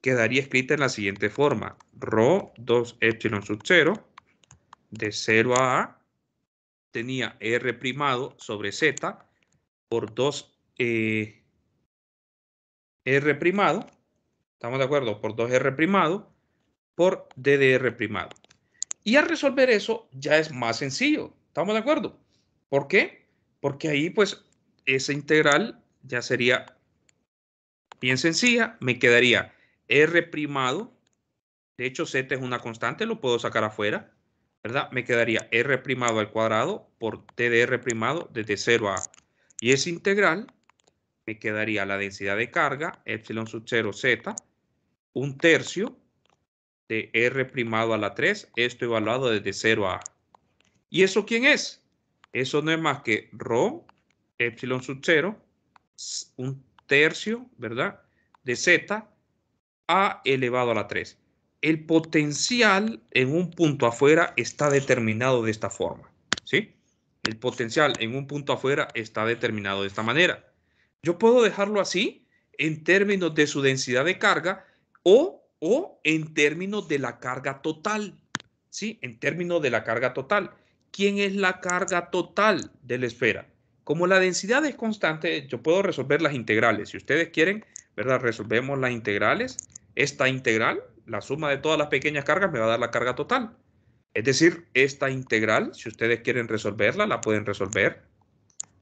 quedaría escrita en la siguiente forma. Rho 2 epsilon sub 0 de 0 a A tenía R primado sobre Z por 2 eh, R primado ¿Estamos de acuerdo? Por 2R primado por DDR primado. Y al resolver eso ya es más sencillo. ¿Estamos de acuerdo? ¿Por qué? Porque ahí pues esa integral ya sería bien sencilla. Me quedaría R primado. De hecho, Z es una constante, lo puedo sacar afuera. ¿Verdad? Me quedaría R primado al cuadrado por ddr' primado desde 0 a Y esa integral me quedaría la densidad de carga, epsilon sub 0 Z, un tercio de R primado a la 3, esto evaluado desde 0 a ¿Y eso quién es? Eso no es más que rho, epsilon sub 0, un tercio, ¿verdad? De Z a elevado a la 3. El potencial en un punto afuera está determinado de esta forma, ¿sí? El potencial en un punto afuera está determinado de esta manera. Yo puedo dejarlo así en términos de su densidad de carga, o, en términos de la carga total. ¿Sí? En términos de la carga total. ¿Quién es la carga total de la esfera? Como la densidad es constante, yo puedo resolver las integrales. Si ustedes quieren, ¿verdad? Resolvemos las integrales. Esta integral, la suma de todas las pequeñas cargas, me va a dar la carga total. Es decir, esta integral, si ustedes quieren resolverla, la pueden resolver,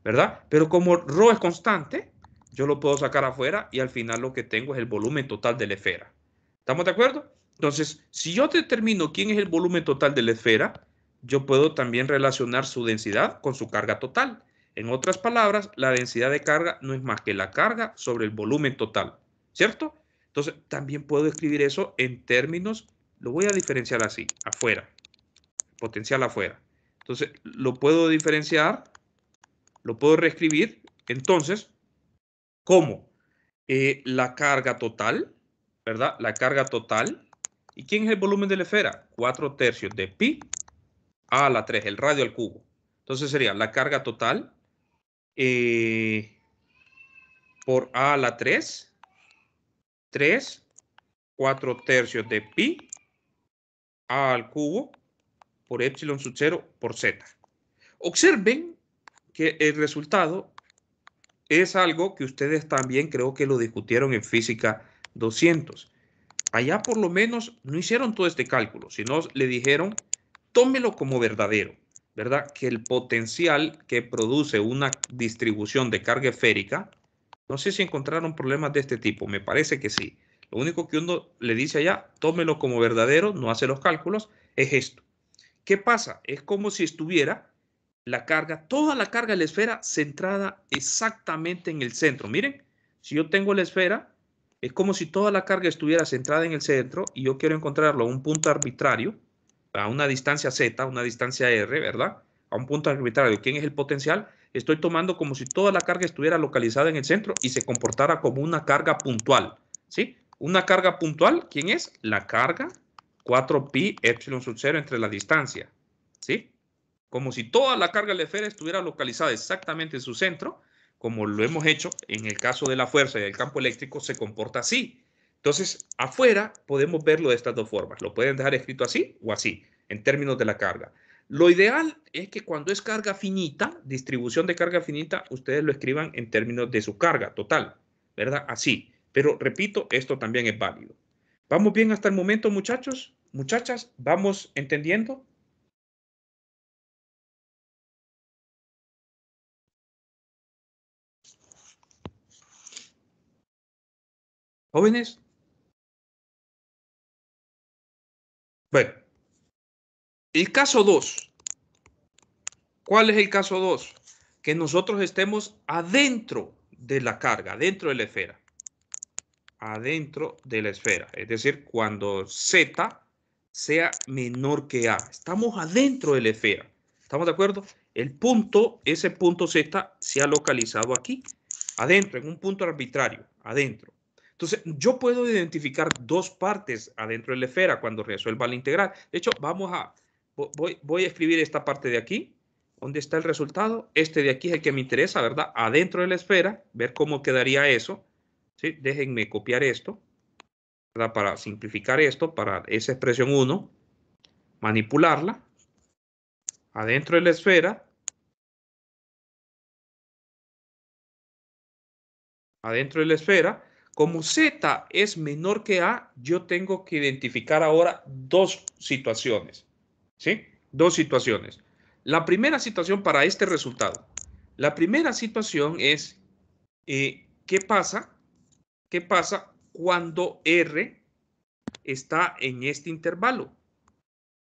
¿verdad? Pero como rho es constante, yo lo puedo sacar afuera y al final lo que tengo es el volumen total de la esfera. ¿Estamos de acuerdo? Entonces, si yo determino quién es el volumen total de la esfera, yo puedo también relacionar su densidad con su carga total. En otras palabras, la densidad de carga no es más que la carga sobre el volumen total, ¿cierto? Entonces, también puedo escribir eso en términos, lo voy a diferenciar así, afuera, potencial afuera. Entonces, lo puedo diferenciar, lo puedo reescribir. Entonces, ¿Cómo? Eh, la carga total, ¿verdad? La carga total. ¿Y quién es el volumen de la esfera? 4 tercios de pi a la 3, el radio al cubo. Entonces sería la carga total eh, por a la 3, 3, 4 tercios de pi a al cubo por epsilon sub 0 por z. Observen que el resultado es algo que ustedes también creo que lo discutieron en física 200. Allá por lo menos no hicieron todo este cálculo, sino le dijeron, tómelo como verdadero, ¿verdad? Que el potencial que produce una distribución de carga esférica, no sé si encontraron problemas de este tipo, me parece que sí. Lo único que uno le dice allá, tómelo como verdadero, no hace los cálculos, es esto. ¿Qué pasa? Es como si estuviera la carga, toda la carga de la esfera centrada exactamente en el centro. Miren, si yo tengo la esfera, es como si toda la carga estuviera centrada en el centro y yo quiero encontrarlo a un punto arbitrario, a una distancia z, a una distancia r, ¿verdad? A un punto arbitrario. ¿Quién es el potencial? Estoy tomando como si toda la carga estuviera localizada en el centro y se comportara como una carga puntual, ¿sí? Una carga puntual, ¿quién es? La carga 4pi epsilon sub 0 entre la distancia, ¿sí? como si toda la carga de esfera estuviera localizada exactamente en su centro, como lo hemos hecho en el caso de la fuerza y del campo eléctrico, se comporta así. Entonces, afuera podemos verlo de estas dos formas. Lo pueden dejar escrito así o así, en términos de la carga. Lo ideal es que cuando es carga finita, distribución de carga finita, ustedes lo escriban en términos de su carga total, ¿verdad? Así. Pero repito, esto también es válido. ¿Vamos bien hasta el momento, muchachos? Muchachas, ¿vamos entendiendo?
¿Jóvenes? Bueno,
el caso 2. ¿Cuál es el caso 2? Que nosotros estemos adentro de la carga, dentro de la esfera. Adentro de la esfera. Es decir, cuando Z sea menor que A. Estamos adentro de la esfera. ¿Estamos de acuerdo? El punto, ese punto Z se ha localizado aquí. Adentro, en un punto arbitrario. Adentro. Entonces, yo puedo identificar dos partes adentro de la esfera cuando resuelva la integral. De hecho, vamos a, voy, a escribir esta parte de aquí, donde está el resultado? Este de aquí es el que me interesa, ¿verdad? Adentro de la esfera, ver cómo quedaría eso. ¿sí? Déjenme copiar esto, ¿verdad? Para simplificar esto, para esa expresión 1, manipularla. Adentro de la esfera. Adentro de la esfera. Como Z es menor que A, yo tengo que identificar ahora dos situaciones. ¿Sí? Dos situaciones. La primera situación para este resultado. La primera situación es, eh, ¿qué pasa? ¿Qué pasa cuando R está en este intervalo?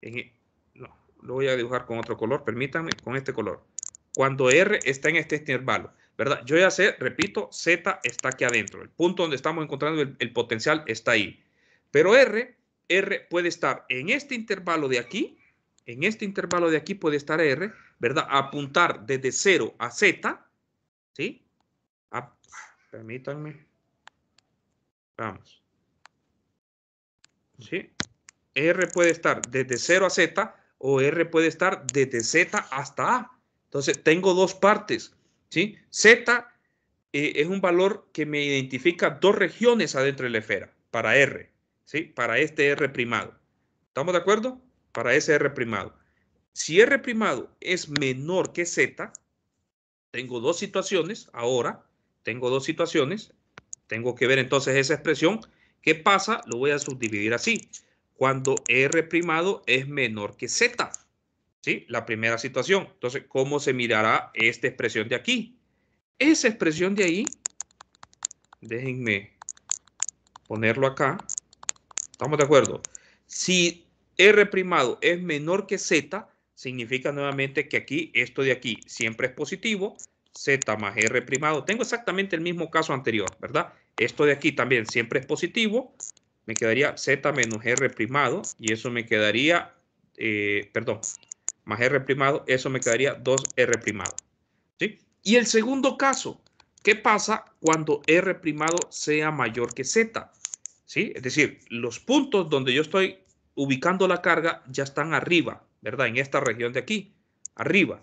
E, no, lo voy a dibujar con otro color, permítanme, con este color. Cuando R está en este intervalo. ¿verdad? Yo ya sé, repito, Z está aquí adentro. El punto donde estamos encontrando el, potencial está ahí. Pero R, R puede estar en este intervalo de aquí, en este intervalo de aquí puede estar R, ¿verdad? Apuntar desde 0 a Z, ¿sí? Ah, permítanme. Vamos. ¿Sí? R puede estar desde 0 a Z o R puede estar desde Z hasta A. Entonces, tengo dos partes. Z eh, es un valor que me identifica dos regiones adentro de la esfera, para R, ¿sí? Para este R primado. ¿Estamos de acuerdo? Para ese R primado. Si R primado es menor que Z, tengo dos situaciones ahora, tengo dos situaciones, tengo que ver entonces esa expresión. ¿Qué pasa? Lo voy a subdividir así. Cuando R primado es menor que Z. La primera situación. Entonces, ¿cómo se mirará esta expresión de aquí? Esa expresión de ahí, déjenme ponerlo acá. ¿Estamos de acuerdo? Si R' es menor que Z, significa nuevamente que aquí, esto de aquí, siempre es positivo. Z más R'. Tengo exactamente el mismo caso anterior, ¿verdad? Esto de aquí también siempre es positivo. Me quedaría Z menos R' y eso me quedaría, eh, perdón, más R eso me quedaría 2R ¿sí? Y el segundo caso, ¿qué pasa cuando R primado sea mayor que Z? ¿Sí? Es decir, los puntos donde yo estoy ubicando la carga ya están arriba, ¿verdad? En esta región de aquí, arriba,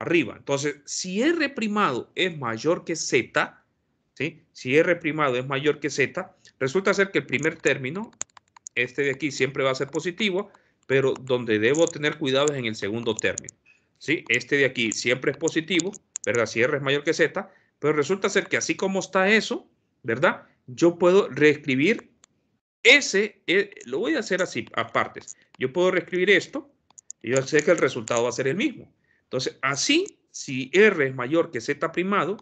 arriba. Entonces, si R primado es mayor que Z, ¿sí? Si R primado es mayor que Z, resulta ser que el primer término, este de aquí, siempre va a ser positivo, pero donde debo tener cuidado es en el segundo término. ¿sí? Este de aquí siempre es positivo, ¿verdad? Si R es mayor que Z, pero resulta ser que así como está eso, ¿verdad? Yo puedo reescribir ese, eh, lo voy a hacer así, a partes. Yo puedo reescribir esto y yo sé que el resultado va a ser el mismo. Entonces, así, si R es mayor que Z primado,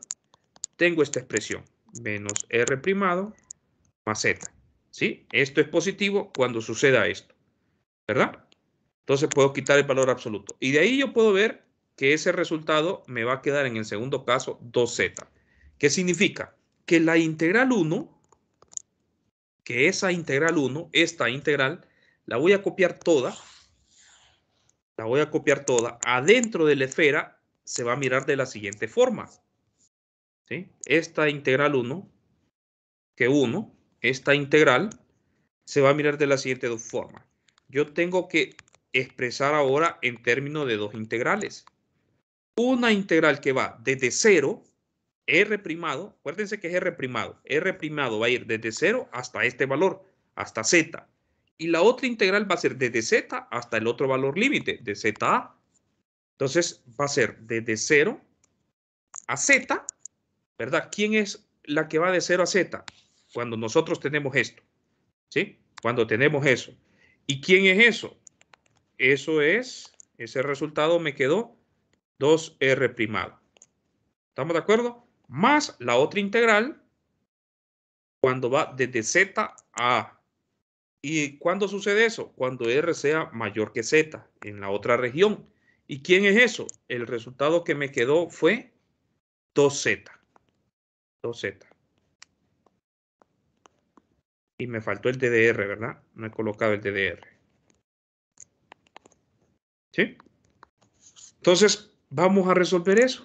tengo esta expresión, menos R primado más Z. ¿Sí? Esto es positivo cuando suceda esto. ¿verdad? Entonces puedo quitar el valor absoluto. Y de ahí yo puedo ver que ese resultado me va a quedar en el segundo caso 2z. ¿Qué significa? Que la integral 1, que esa integral 1, esta integral, la voy a copiar toda. La voy a copiar toda. Adentro de la esfera se va a mirar de la siguiente forma. ¿sí? Esta integral 1, que 1, esta integral, se va a mirar de la siguiente forma yo tengo que expresar ahora en términos de dos integrales. Una integral que va desde 0, R primado, acuérdense que es R primado, R primado va a ir desde 0 hasta este valor, hasta Z. Y la otra integral va a ser desde Z hasta el otro valor límite, de Z a. Entonces va a ser desde 0 a Z, ¿verdad? ¿Quién es la que va de 0 a Z? Cuando nosotros tenemos esto, ¿sí? Cuando tenemos eso. ¿Y quién es eso? Eso es, ese resultado me quedó 2R primado. ¿Estamos de acuerdo? Más la otra integral cuando va desde Z a A. ¿Y cuándo sucede eso? Cuando R sea mayor que Z en la otra región. ¿Y quién es eso? El resultado que me quedó fue 2Z. 2Z. Y me faltó el DDR, ¿verdad? No he colocado el DDR. ¿Sí? Entonces, vamos a resolver eso.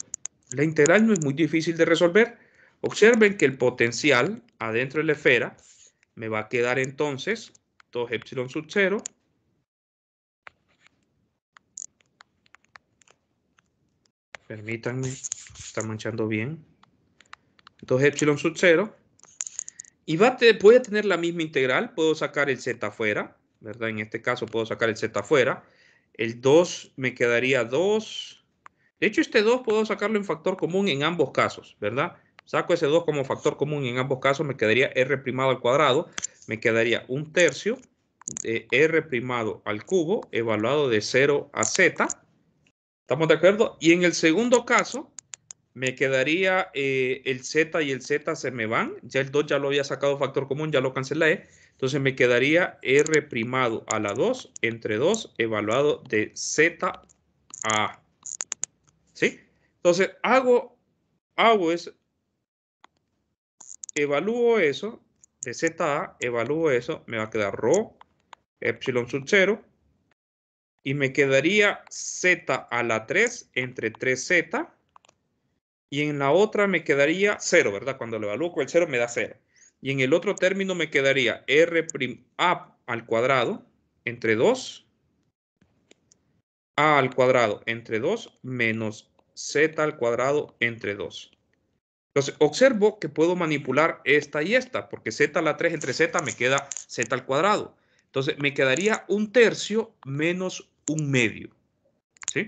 La integral no es muy difícil de resolver. Observen que el potencial adentro de la esfera me va a quedar entonces 2 epsilon sub 0 permítanme, está manchando bien. 2 epsilon sub 0 y voy a tener la misma integral, puedo sacar el z afuera, ¿verdad? En este caso puedo sacar el z afuera. El 2 me quedaría 2. De hecho, este 2 puedo sacarlo en factor común en ambos casos, ¿verdad? Saco ese 2 como factor común en ambos casos, me quedaría r' al cuadrado, me quedaría un tercio de r' al cubo evaluado de 0 a z. ¿Estamos de acuerdo? Y en el segundo caso, me quedaría eh, el Z y el Z se me van. Ya el 2 ya lo había sacado factor común, ya lo cancelé. Entonces me quedaría R primado a la 2 entre 2 evaluado de Z a ¿Sí? Entonces hago, hago eso, evalúo eso, de Z a, evalúo eso, me va a quedar Rho, Epsilon sub 0, y me quedaría Z a la 3 entre 3Z y en la otra me quedaría 0, ¿verdad? Cuando lo evalúo con el 0 me da 0. Y en el otro término me quedaría R'a al cuadrado entre 2, A al cuadrado entre 2 menos Z al cuadrado entre 2. Entonces, observo que puedo manipular esta y esta, porque Z a la 3 entre Z me queda Z al cuadrado. Entonces, me quedaría un tercio menos un medio. ¿sí?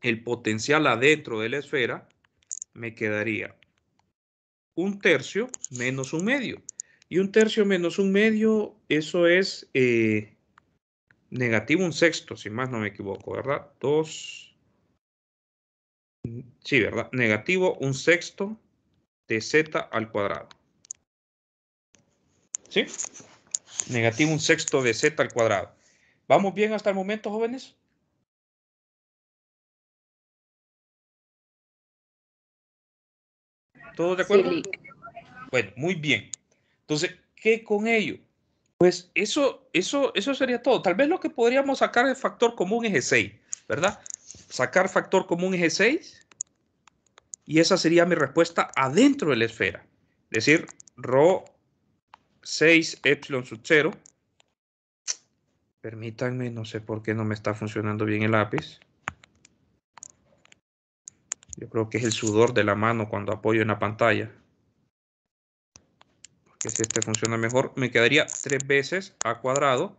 El potencial adentro de la esfera me quedaría un tercio menos un medio. Y un tercio menos un medio, eso es eh, negativo un sexto, si más no me equivoco, ¿verdad? Dos. Sí, ¿verdad? Negativo un sexto de z al cuadrado. ¿Sí? Negativo un sexto de z al cuadrado. ¿Vamos bien hasta el momento, jóvenes? ¿Todo de acuerdo? Sí. Bueno, muy bien. Entonces, ¿qué con ello? Pues eso, eso, eso sería todo. Tal vez lo que podríamos sacar el factor común es E6, ¿verdad? Sacar factor común es E6 y esa sería mi respuesta adentro de la esfera. Es decir, Rho 6 epsilon sub 0. Permítanme, no sé por qué no me está funcionando bien el lápiz. Yo creo que es el sudor de la mano cuando apoyo en la pantalla. Porque si este funciona mejor, me quedaría tres veces a cuadrado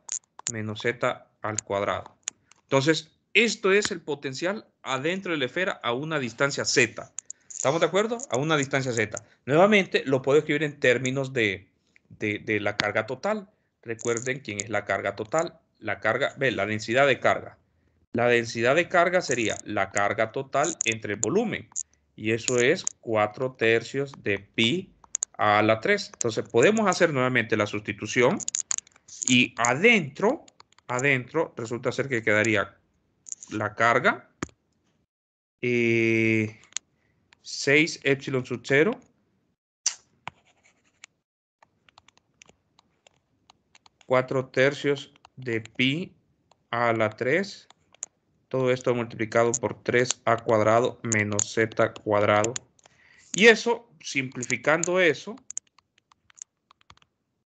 menos z al cuadrado. Entonces, esto es el potencial adentro de la esfera a una distancia z. ¿Estamos de acuerdo? A una distancia z. Nuevamente, lo puedo escribir en términos de, de, la carga total. Recuerden quién es la carga total. La carga, ve, la densidad de carga. La densidad de carga sería la carga total entre el volumen. Y eso es 4 tercios de pi a la 3. Entonces podemos hacer nuevamente la sustitución. Y adentro, adentro resulta ser que quedaría la carga. 6 eh, epsilon sub 0 4 tercios de pi a la 3 todo esto multiplicado por 3a cuadrado menos z cuadrado. Y eso, simplificando eso,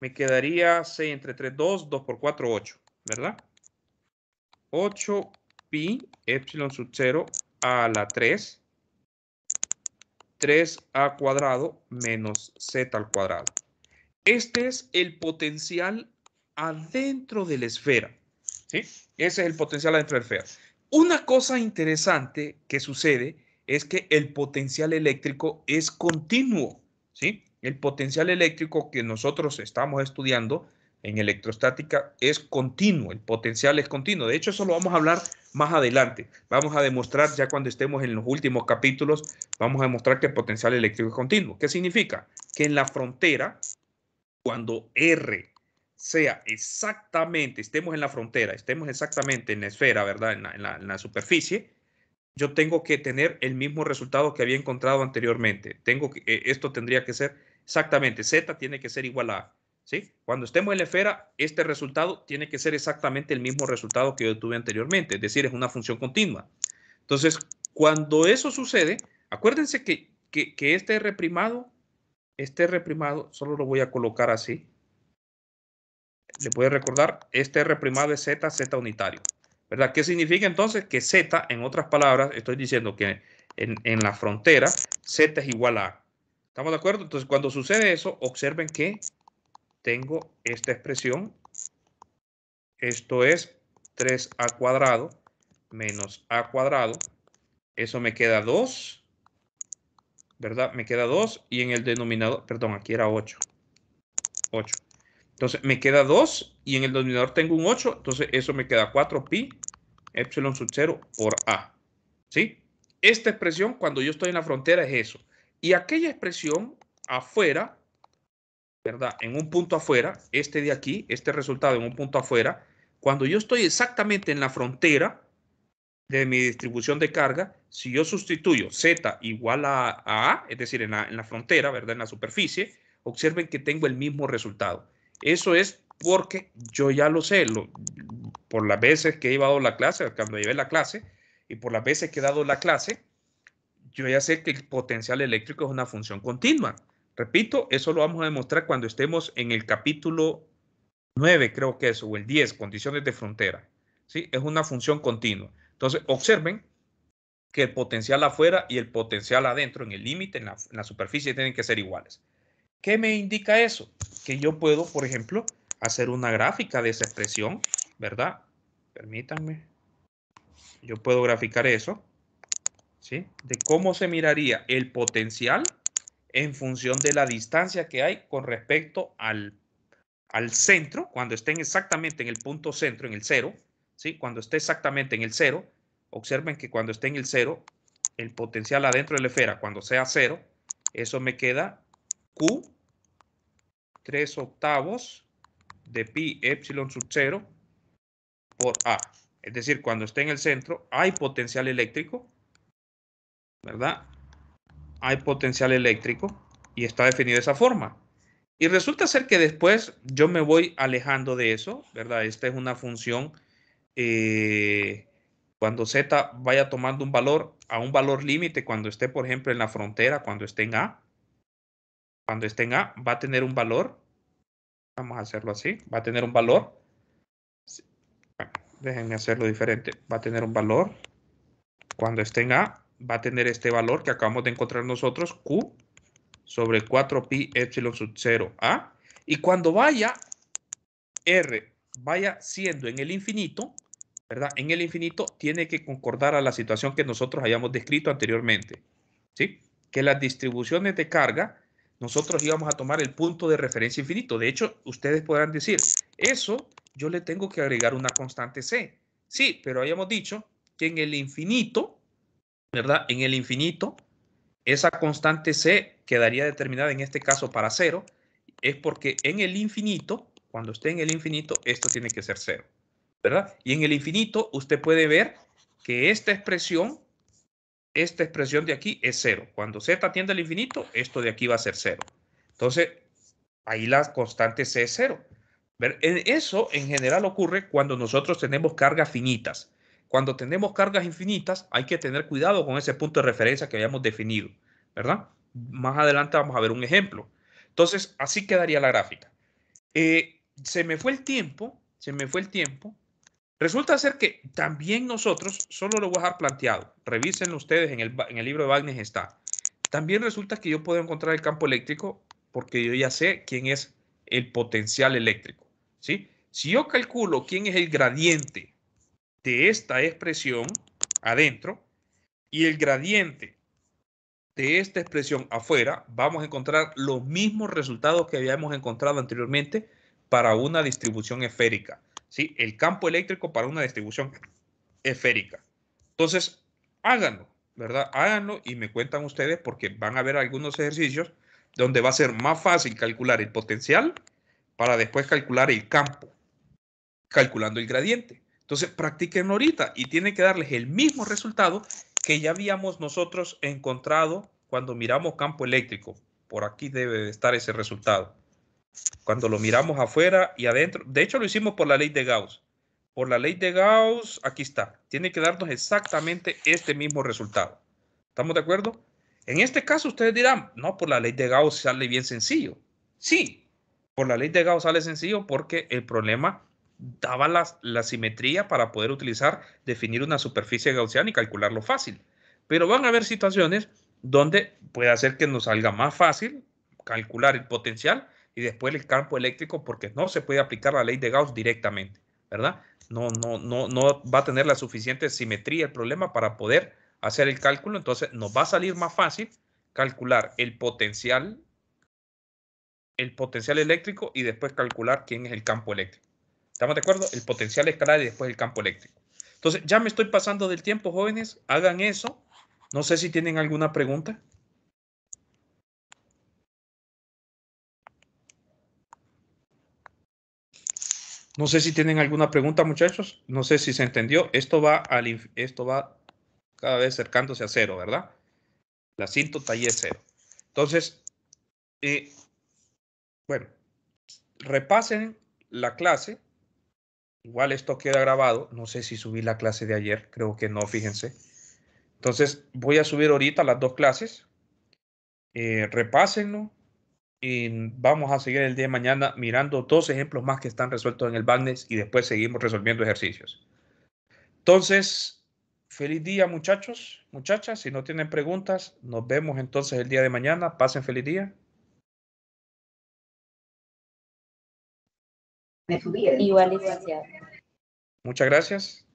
me quedaría 6 entre 3, 2, 2 por 4, 8, ¿verdad? 8 pi epsilon sub 0 a la 3, 3a cuadrado menos z al cuadrado. Este es el potencial adentro de la esfera. ¿sí? Ese es el potencial adentro de la esfera. Una cosa interesante que sucede es que el potencial eléctrico es continuo, ¿sí? El potencial eléctrico que nosotros estamos estudiando en electrostática es continuo, el potencial es continuo. De hecho, eso lo vamos a hablar más adelante. Vamos a demostrar ya cuando estemos en los últimos capítulos, vamos a demostrar que el potencial eléctrico es continuo. ¿Qué significa? Que en la frontera, cuando R sea exactamente, estemos en la frontera, estemos exactamente en la esfera, ¿verdad? En la, superficie, yo tengo que tener el mismo resultado que había encontrado anteriormente. Tengo que, eh, esto tendría que ser exactamente, Z tiene que ser igual a ¿sí? Cuando estemos en la esfera, este resultado tiene que ser exactamente el mismo resultado que yo tuve anteriormente, es decir, es una función continua. Entonces, cuando eso sucede, acuérdense que, que, que este reprimado, este reprimado, solo lo voy a colocar así, le puede recordar, este R' de Z, Z unitario. ¿Verdad? ¿Qué significa entonces? Que Z, en otras palabras, estoy diciendo que en, en la frontera, Z es igual a A. ¿Estamos de acuerdo? Entonces, cuando sucede eso, observen que tengo esta expresión. Esto es 3A cuadrado menos A cuadrado. Eso me queda 2. ¿Verdad? Me queda 2 y en el denominador, perdón, aquí era 8. 8. Entonces me queda 2 y en el denominador tengo un 8, entonces eso me queda 4pi epsilon sub 0 por a. ¿Sí? Esta expresión cuando yo estoy en la frontera es eso. Y aquella expresión afuera, ¿verdad? En un punto afuera, este de aquí, este resultado en un punto afuera, cuando yo estoy exactamente en la frontera de mi distribución de carga, si yo sustituyo z igual a, a, es decir, en la, en la frontera, ¿verdad? En la superficie, observen que tengo el mismo resultado. Eso es porque yo ya lo sé, por las veces que he llevado la clase, cuando llevé la clase, y por las veces que he dado la clase, yo ya sé que el potencial eléctrico es una función continua. Repito, eso lo vamos a demostrar cuando estemos en el capítulo 9, creo que es, o el 10, condiciones de frontera. ¿sí? Es una función continua. Entonces, observen que el potencial afuera y el potencial adentro, en el límite, en la superficie, tienen que ser iguales. ¿Qué me indica eso? Que yo puedo, por ejemplo, hacer una gráfica de esa expresión, ¿verdad? Permítanme. Yo puedo graficar eso, ¿sí? De cómo se miraría el potencial en función de la distancia que hay con respecto al, al centro, cuando estén exactamente en el punto centro, en el cero, ¿sí? Cuando esté exactamente en el cero, observen que cuando esté en el cero, el potencial adentro de la esfera, cuando sea cero, eso me queda Q, 3 octavos de pi epsilon sub 0 por A. Es decir, cuando esté en el centro hay potencial eléctrico, ¿verdad? Hay potencial eléctrico y está definido de esa forma. Y resulta ser que después yo me voy alejando de eso, ¿verdad? Esta es una función, eh, cuando z vaya tomando un valor a un valor límite, cuando esté, por ejemplo, en la frontera, cuando esté en A, cuando A, va a tener un valor. Vamos a hacerlo así. Va a tener un valor. déjenme hacerlo diferente. Va a tener un valor. Cuando esté en A, va a tener este valor que acabamos de encontrar nosotros, Q, sobre 4pi epsilon sub 0 A. Y cuando vaya R, vaya siendo en el infinito, ¿verdad? En el infinito tiene que concordar a la situación que nosotros hayamos descrito anteriormente, ¿sí? Que las distribuciones de carga nosotros íbamos a tomar el punto de referencia infinito. De hecho, ustedes podrán decir, eso yo le tengo que agregar una constante C. Sí, pero habíamos dicho que en el infinito, ¿verdad? En el infinito, esa constante C quedaría determinada en este caso para cero. Es porque en el infinito, cuando esté en el infinito, esto tiene que ser cero, ¿verdad? Y en el infinito usted puede ver que esta expresión esta expresión de aquí es cero. Cuando z tiende al infinito, esto de aquí va a ser cero. Entonces, ahí la constante c es cero. Eso en general ocurre cuando nosotros tenemos cargas finitas. Cuando tenemos cargas infinitas, hay que tener cuidado con ese punto de referencia que habíamos definido, ¿verdad? Más adelante vamos a ver un ejemplo. Entonces, así quedaría la gráfica. Eh, se me fue el tiempo, se me fue el tiempo. Resulta ser que también nosotros, solo lo voy a dejar planteado, revísenlo ustedes en el, libro de Wagner está. También resulta que yo puedo encontrar el campo eléctrico porque yo ya sé quién es el potencial eléctrico. ¿sí? Si yo calculo quién es el gradiente de esta expresión adentro y el gradiente de esta expresión afuera, vamos a encontrar los mismos resultados que habíamos encontrado anteriormente para una distribución esférica. ¿sí? el campo eléctrico para una distribución esférica. Entonces, háganlo, ¿verdad? Háganlo y me cuentan ustedes porque van a ver algunos ejercicios donde va a ser más fácil calcular el potencial para después calcular el campo, calculando el gradiente. Entonces, practiquen ahorita y tienen que darles el mismo resultado que ya habíamos nosotros encontrado cuando miramos campo eléctrico. Por aquí debe estar ese resultado cuando lo miramos afuera y adentro. De hecho, lo hicimos por la ley de Gauss. Por la ley de Gauss, aquí está. Tiene que darnos exactamente este mismo resultado. ¿Estamos de acuerdo? En este caso, ustedes dirán, no, por la ley de Gauss sale bien sencillo. Sí, por la ley de Gauss sale sencillo porque el problema daba la, simetría para poder utilizar, definir una superficie gaussiana y calcularlo fácil. Pero van a haber situaciones donde puede hacer que nos salga más fácil calcular el potencial y después el campo eléctrico porque no se puede aplicar la ley de Gauss directamente, ¿verdad? No, no, no, no va a tener la suficiente simetría el problema para poder hacer el cálculo, entonces nos va a salir más fácil calcular el potencial el potencial eléctrico y después calcular quién es el campo eléctrico. ¿Estamos de acuerdo? El potencial escalar y después el campo eléctrico. Entonces, ya me estoy pasando del tiempo, jóvenes. Hagan eso. No sé si tienen alguna pregunta. No sé si tienen alguna pregunta, muchachos. No sé si se entendió. Esto va, al, esto va cada vez acercándose a cero, ¿verdad? La cinta y es cero. Entonces, eh, bueno, repasen la clase. Igual esto queda grabado. No sé si subí la clase de ayer. Creo que no, fíjense. Entonces, voy a subir ahorita las dos clases. Eh, repásenlo. Y vamos a seguir el día de mañana mirando dos ejemplos más que están resueltos en el Bagnes y después seguimos resolviendo ejercicios. Entonces, feliz día muchachos, muchachas. Si no tienen preguntas, nos vemos entonces el día de mañana. Pasen feliz día. Muchas gracias.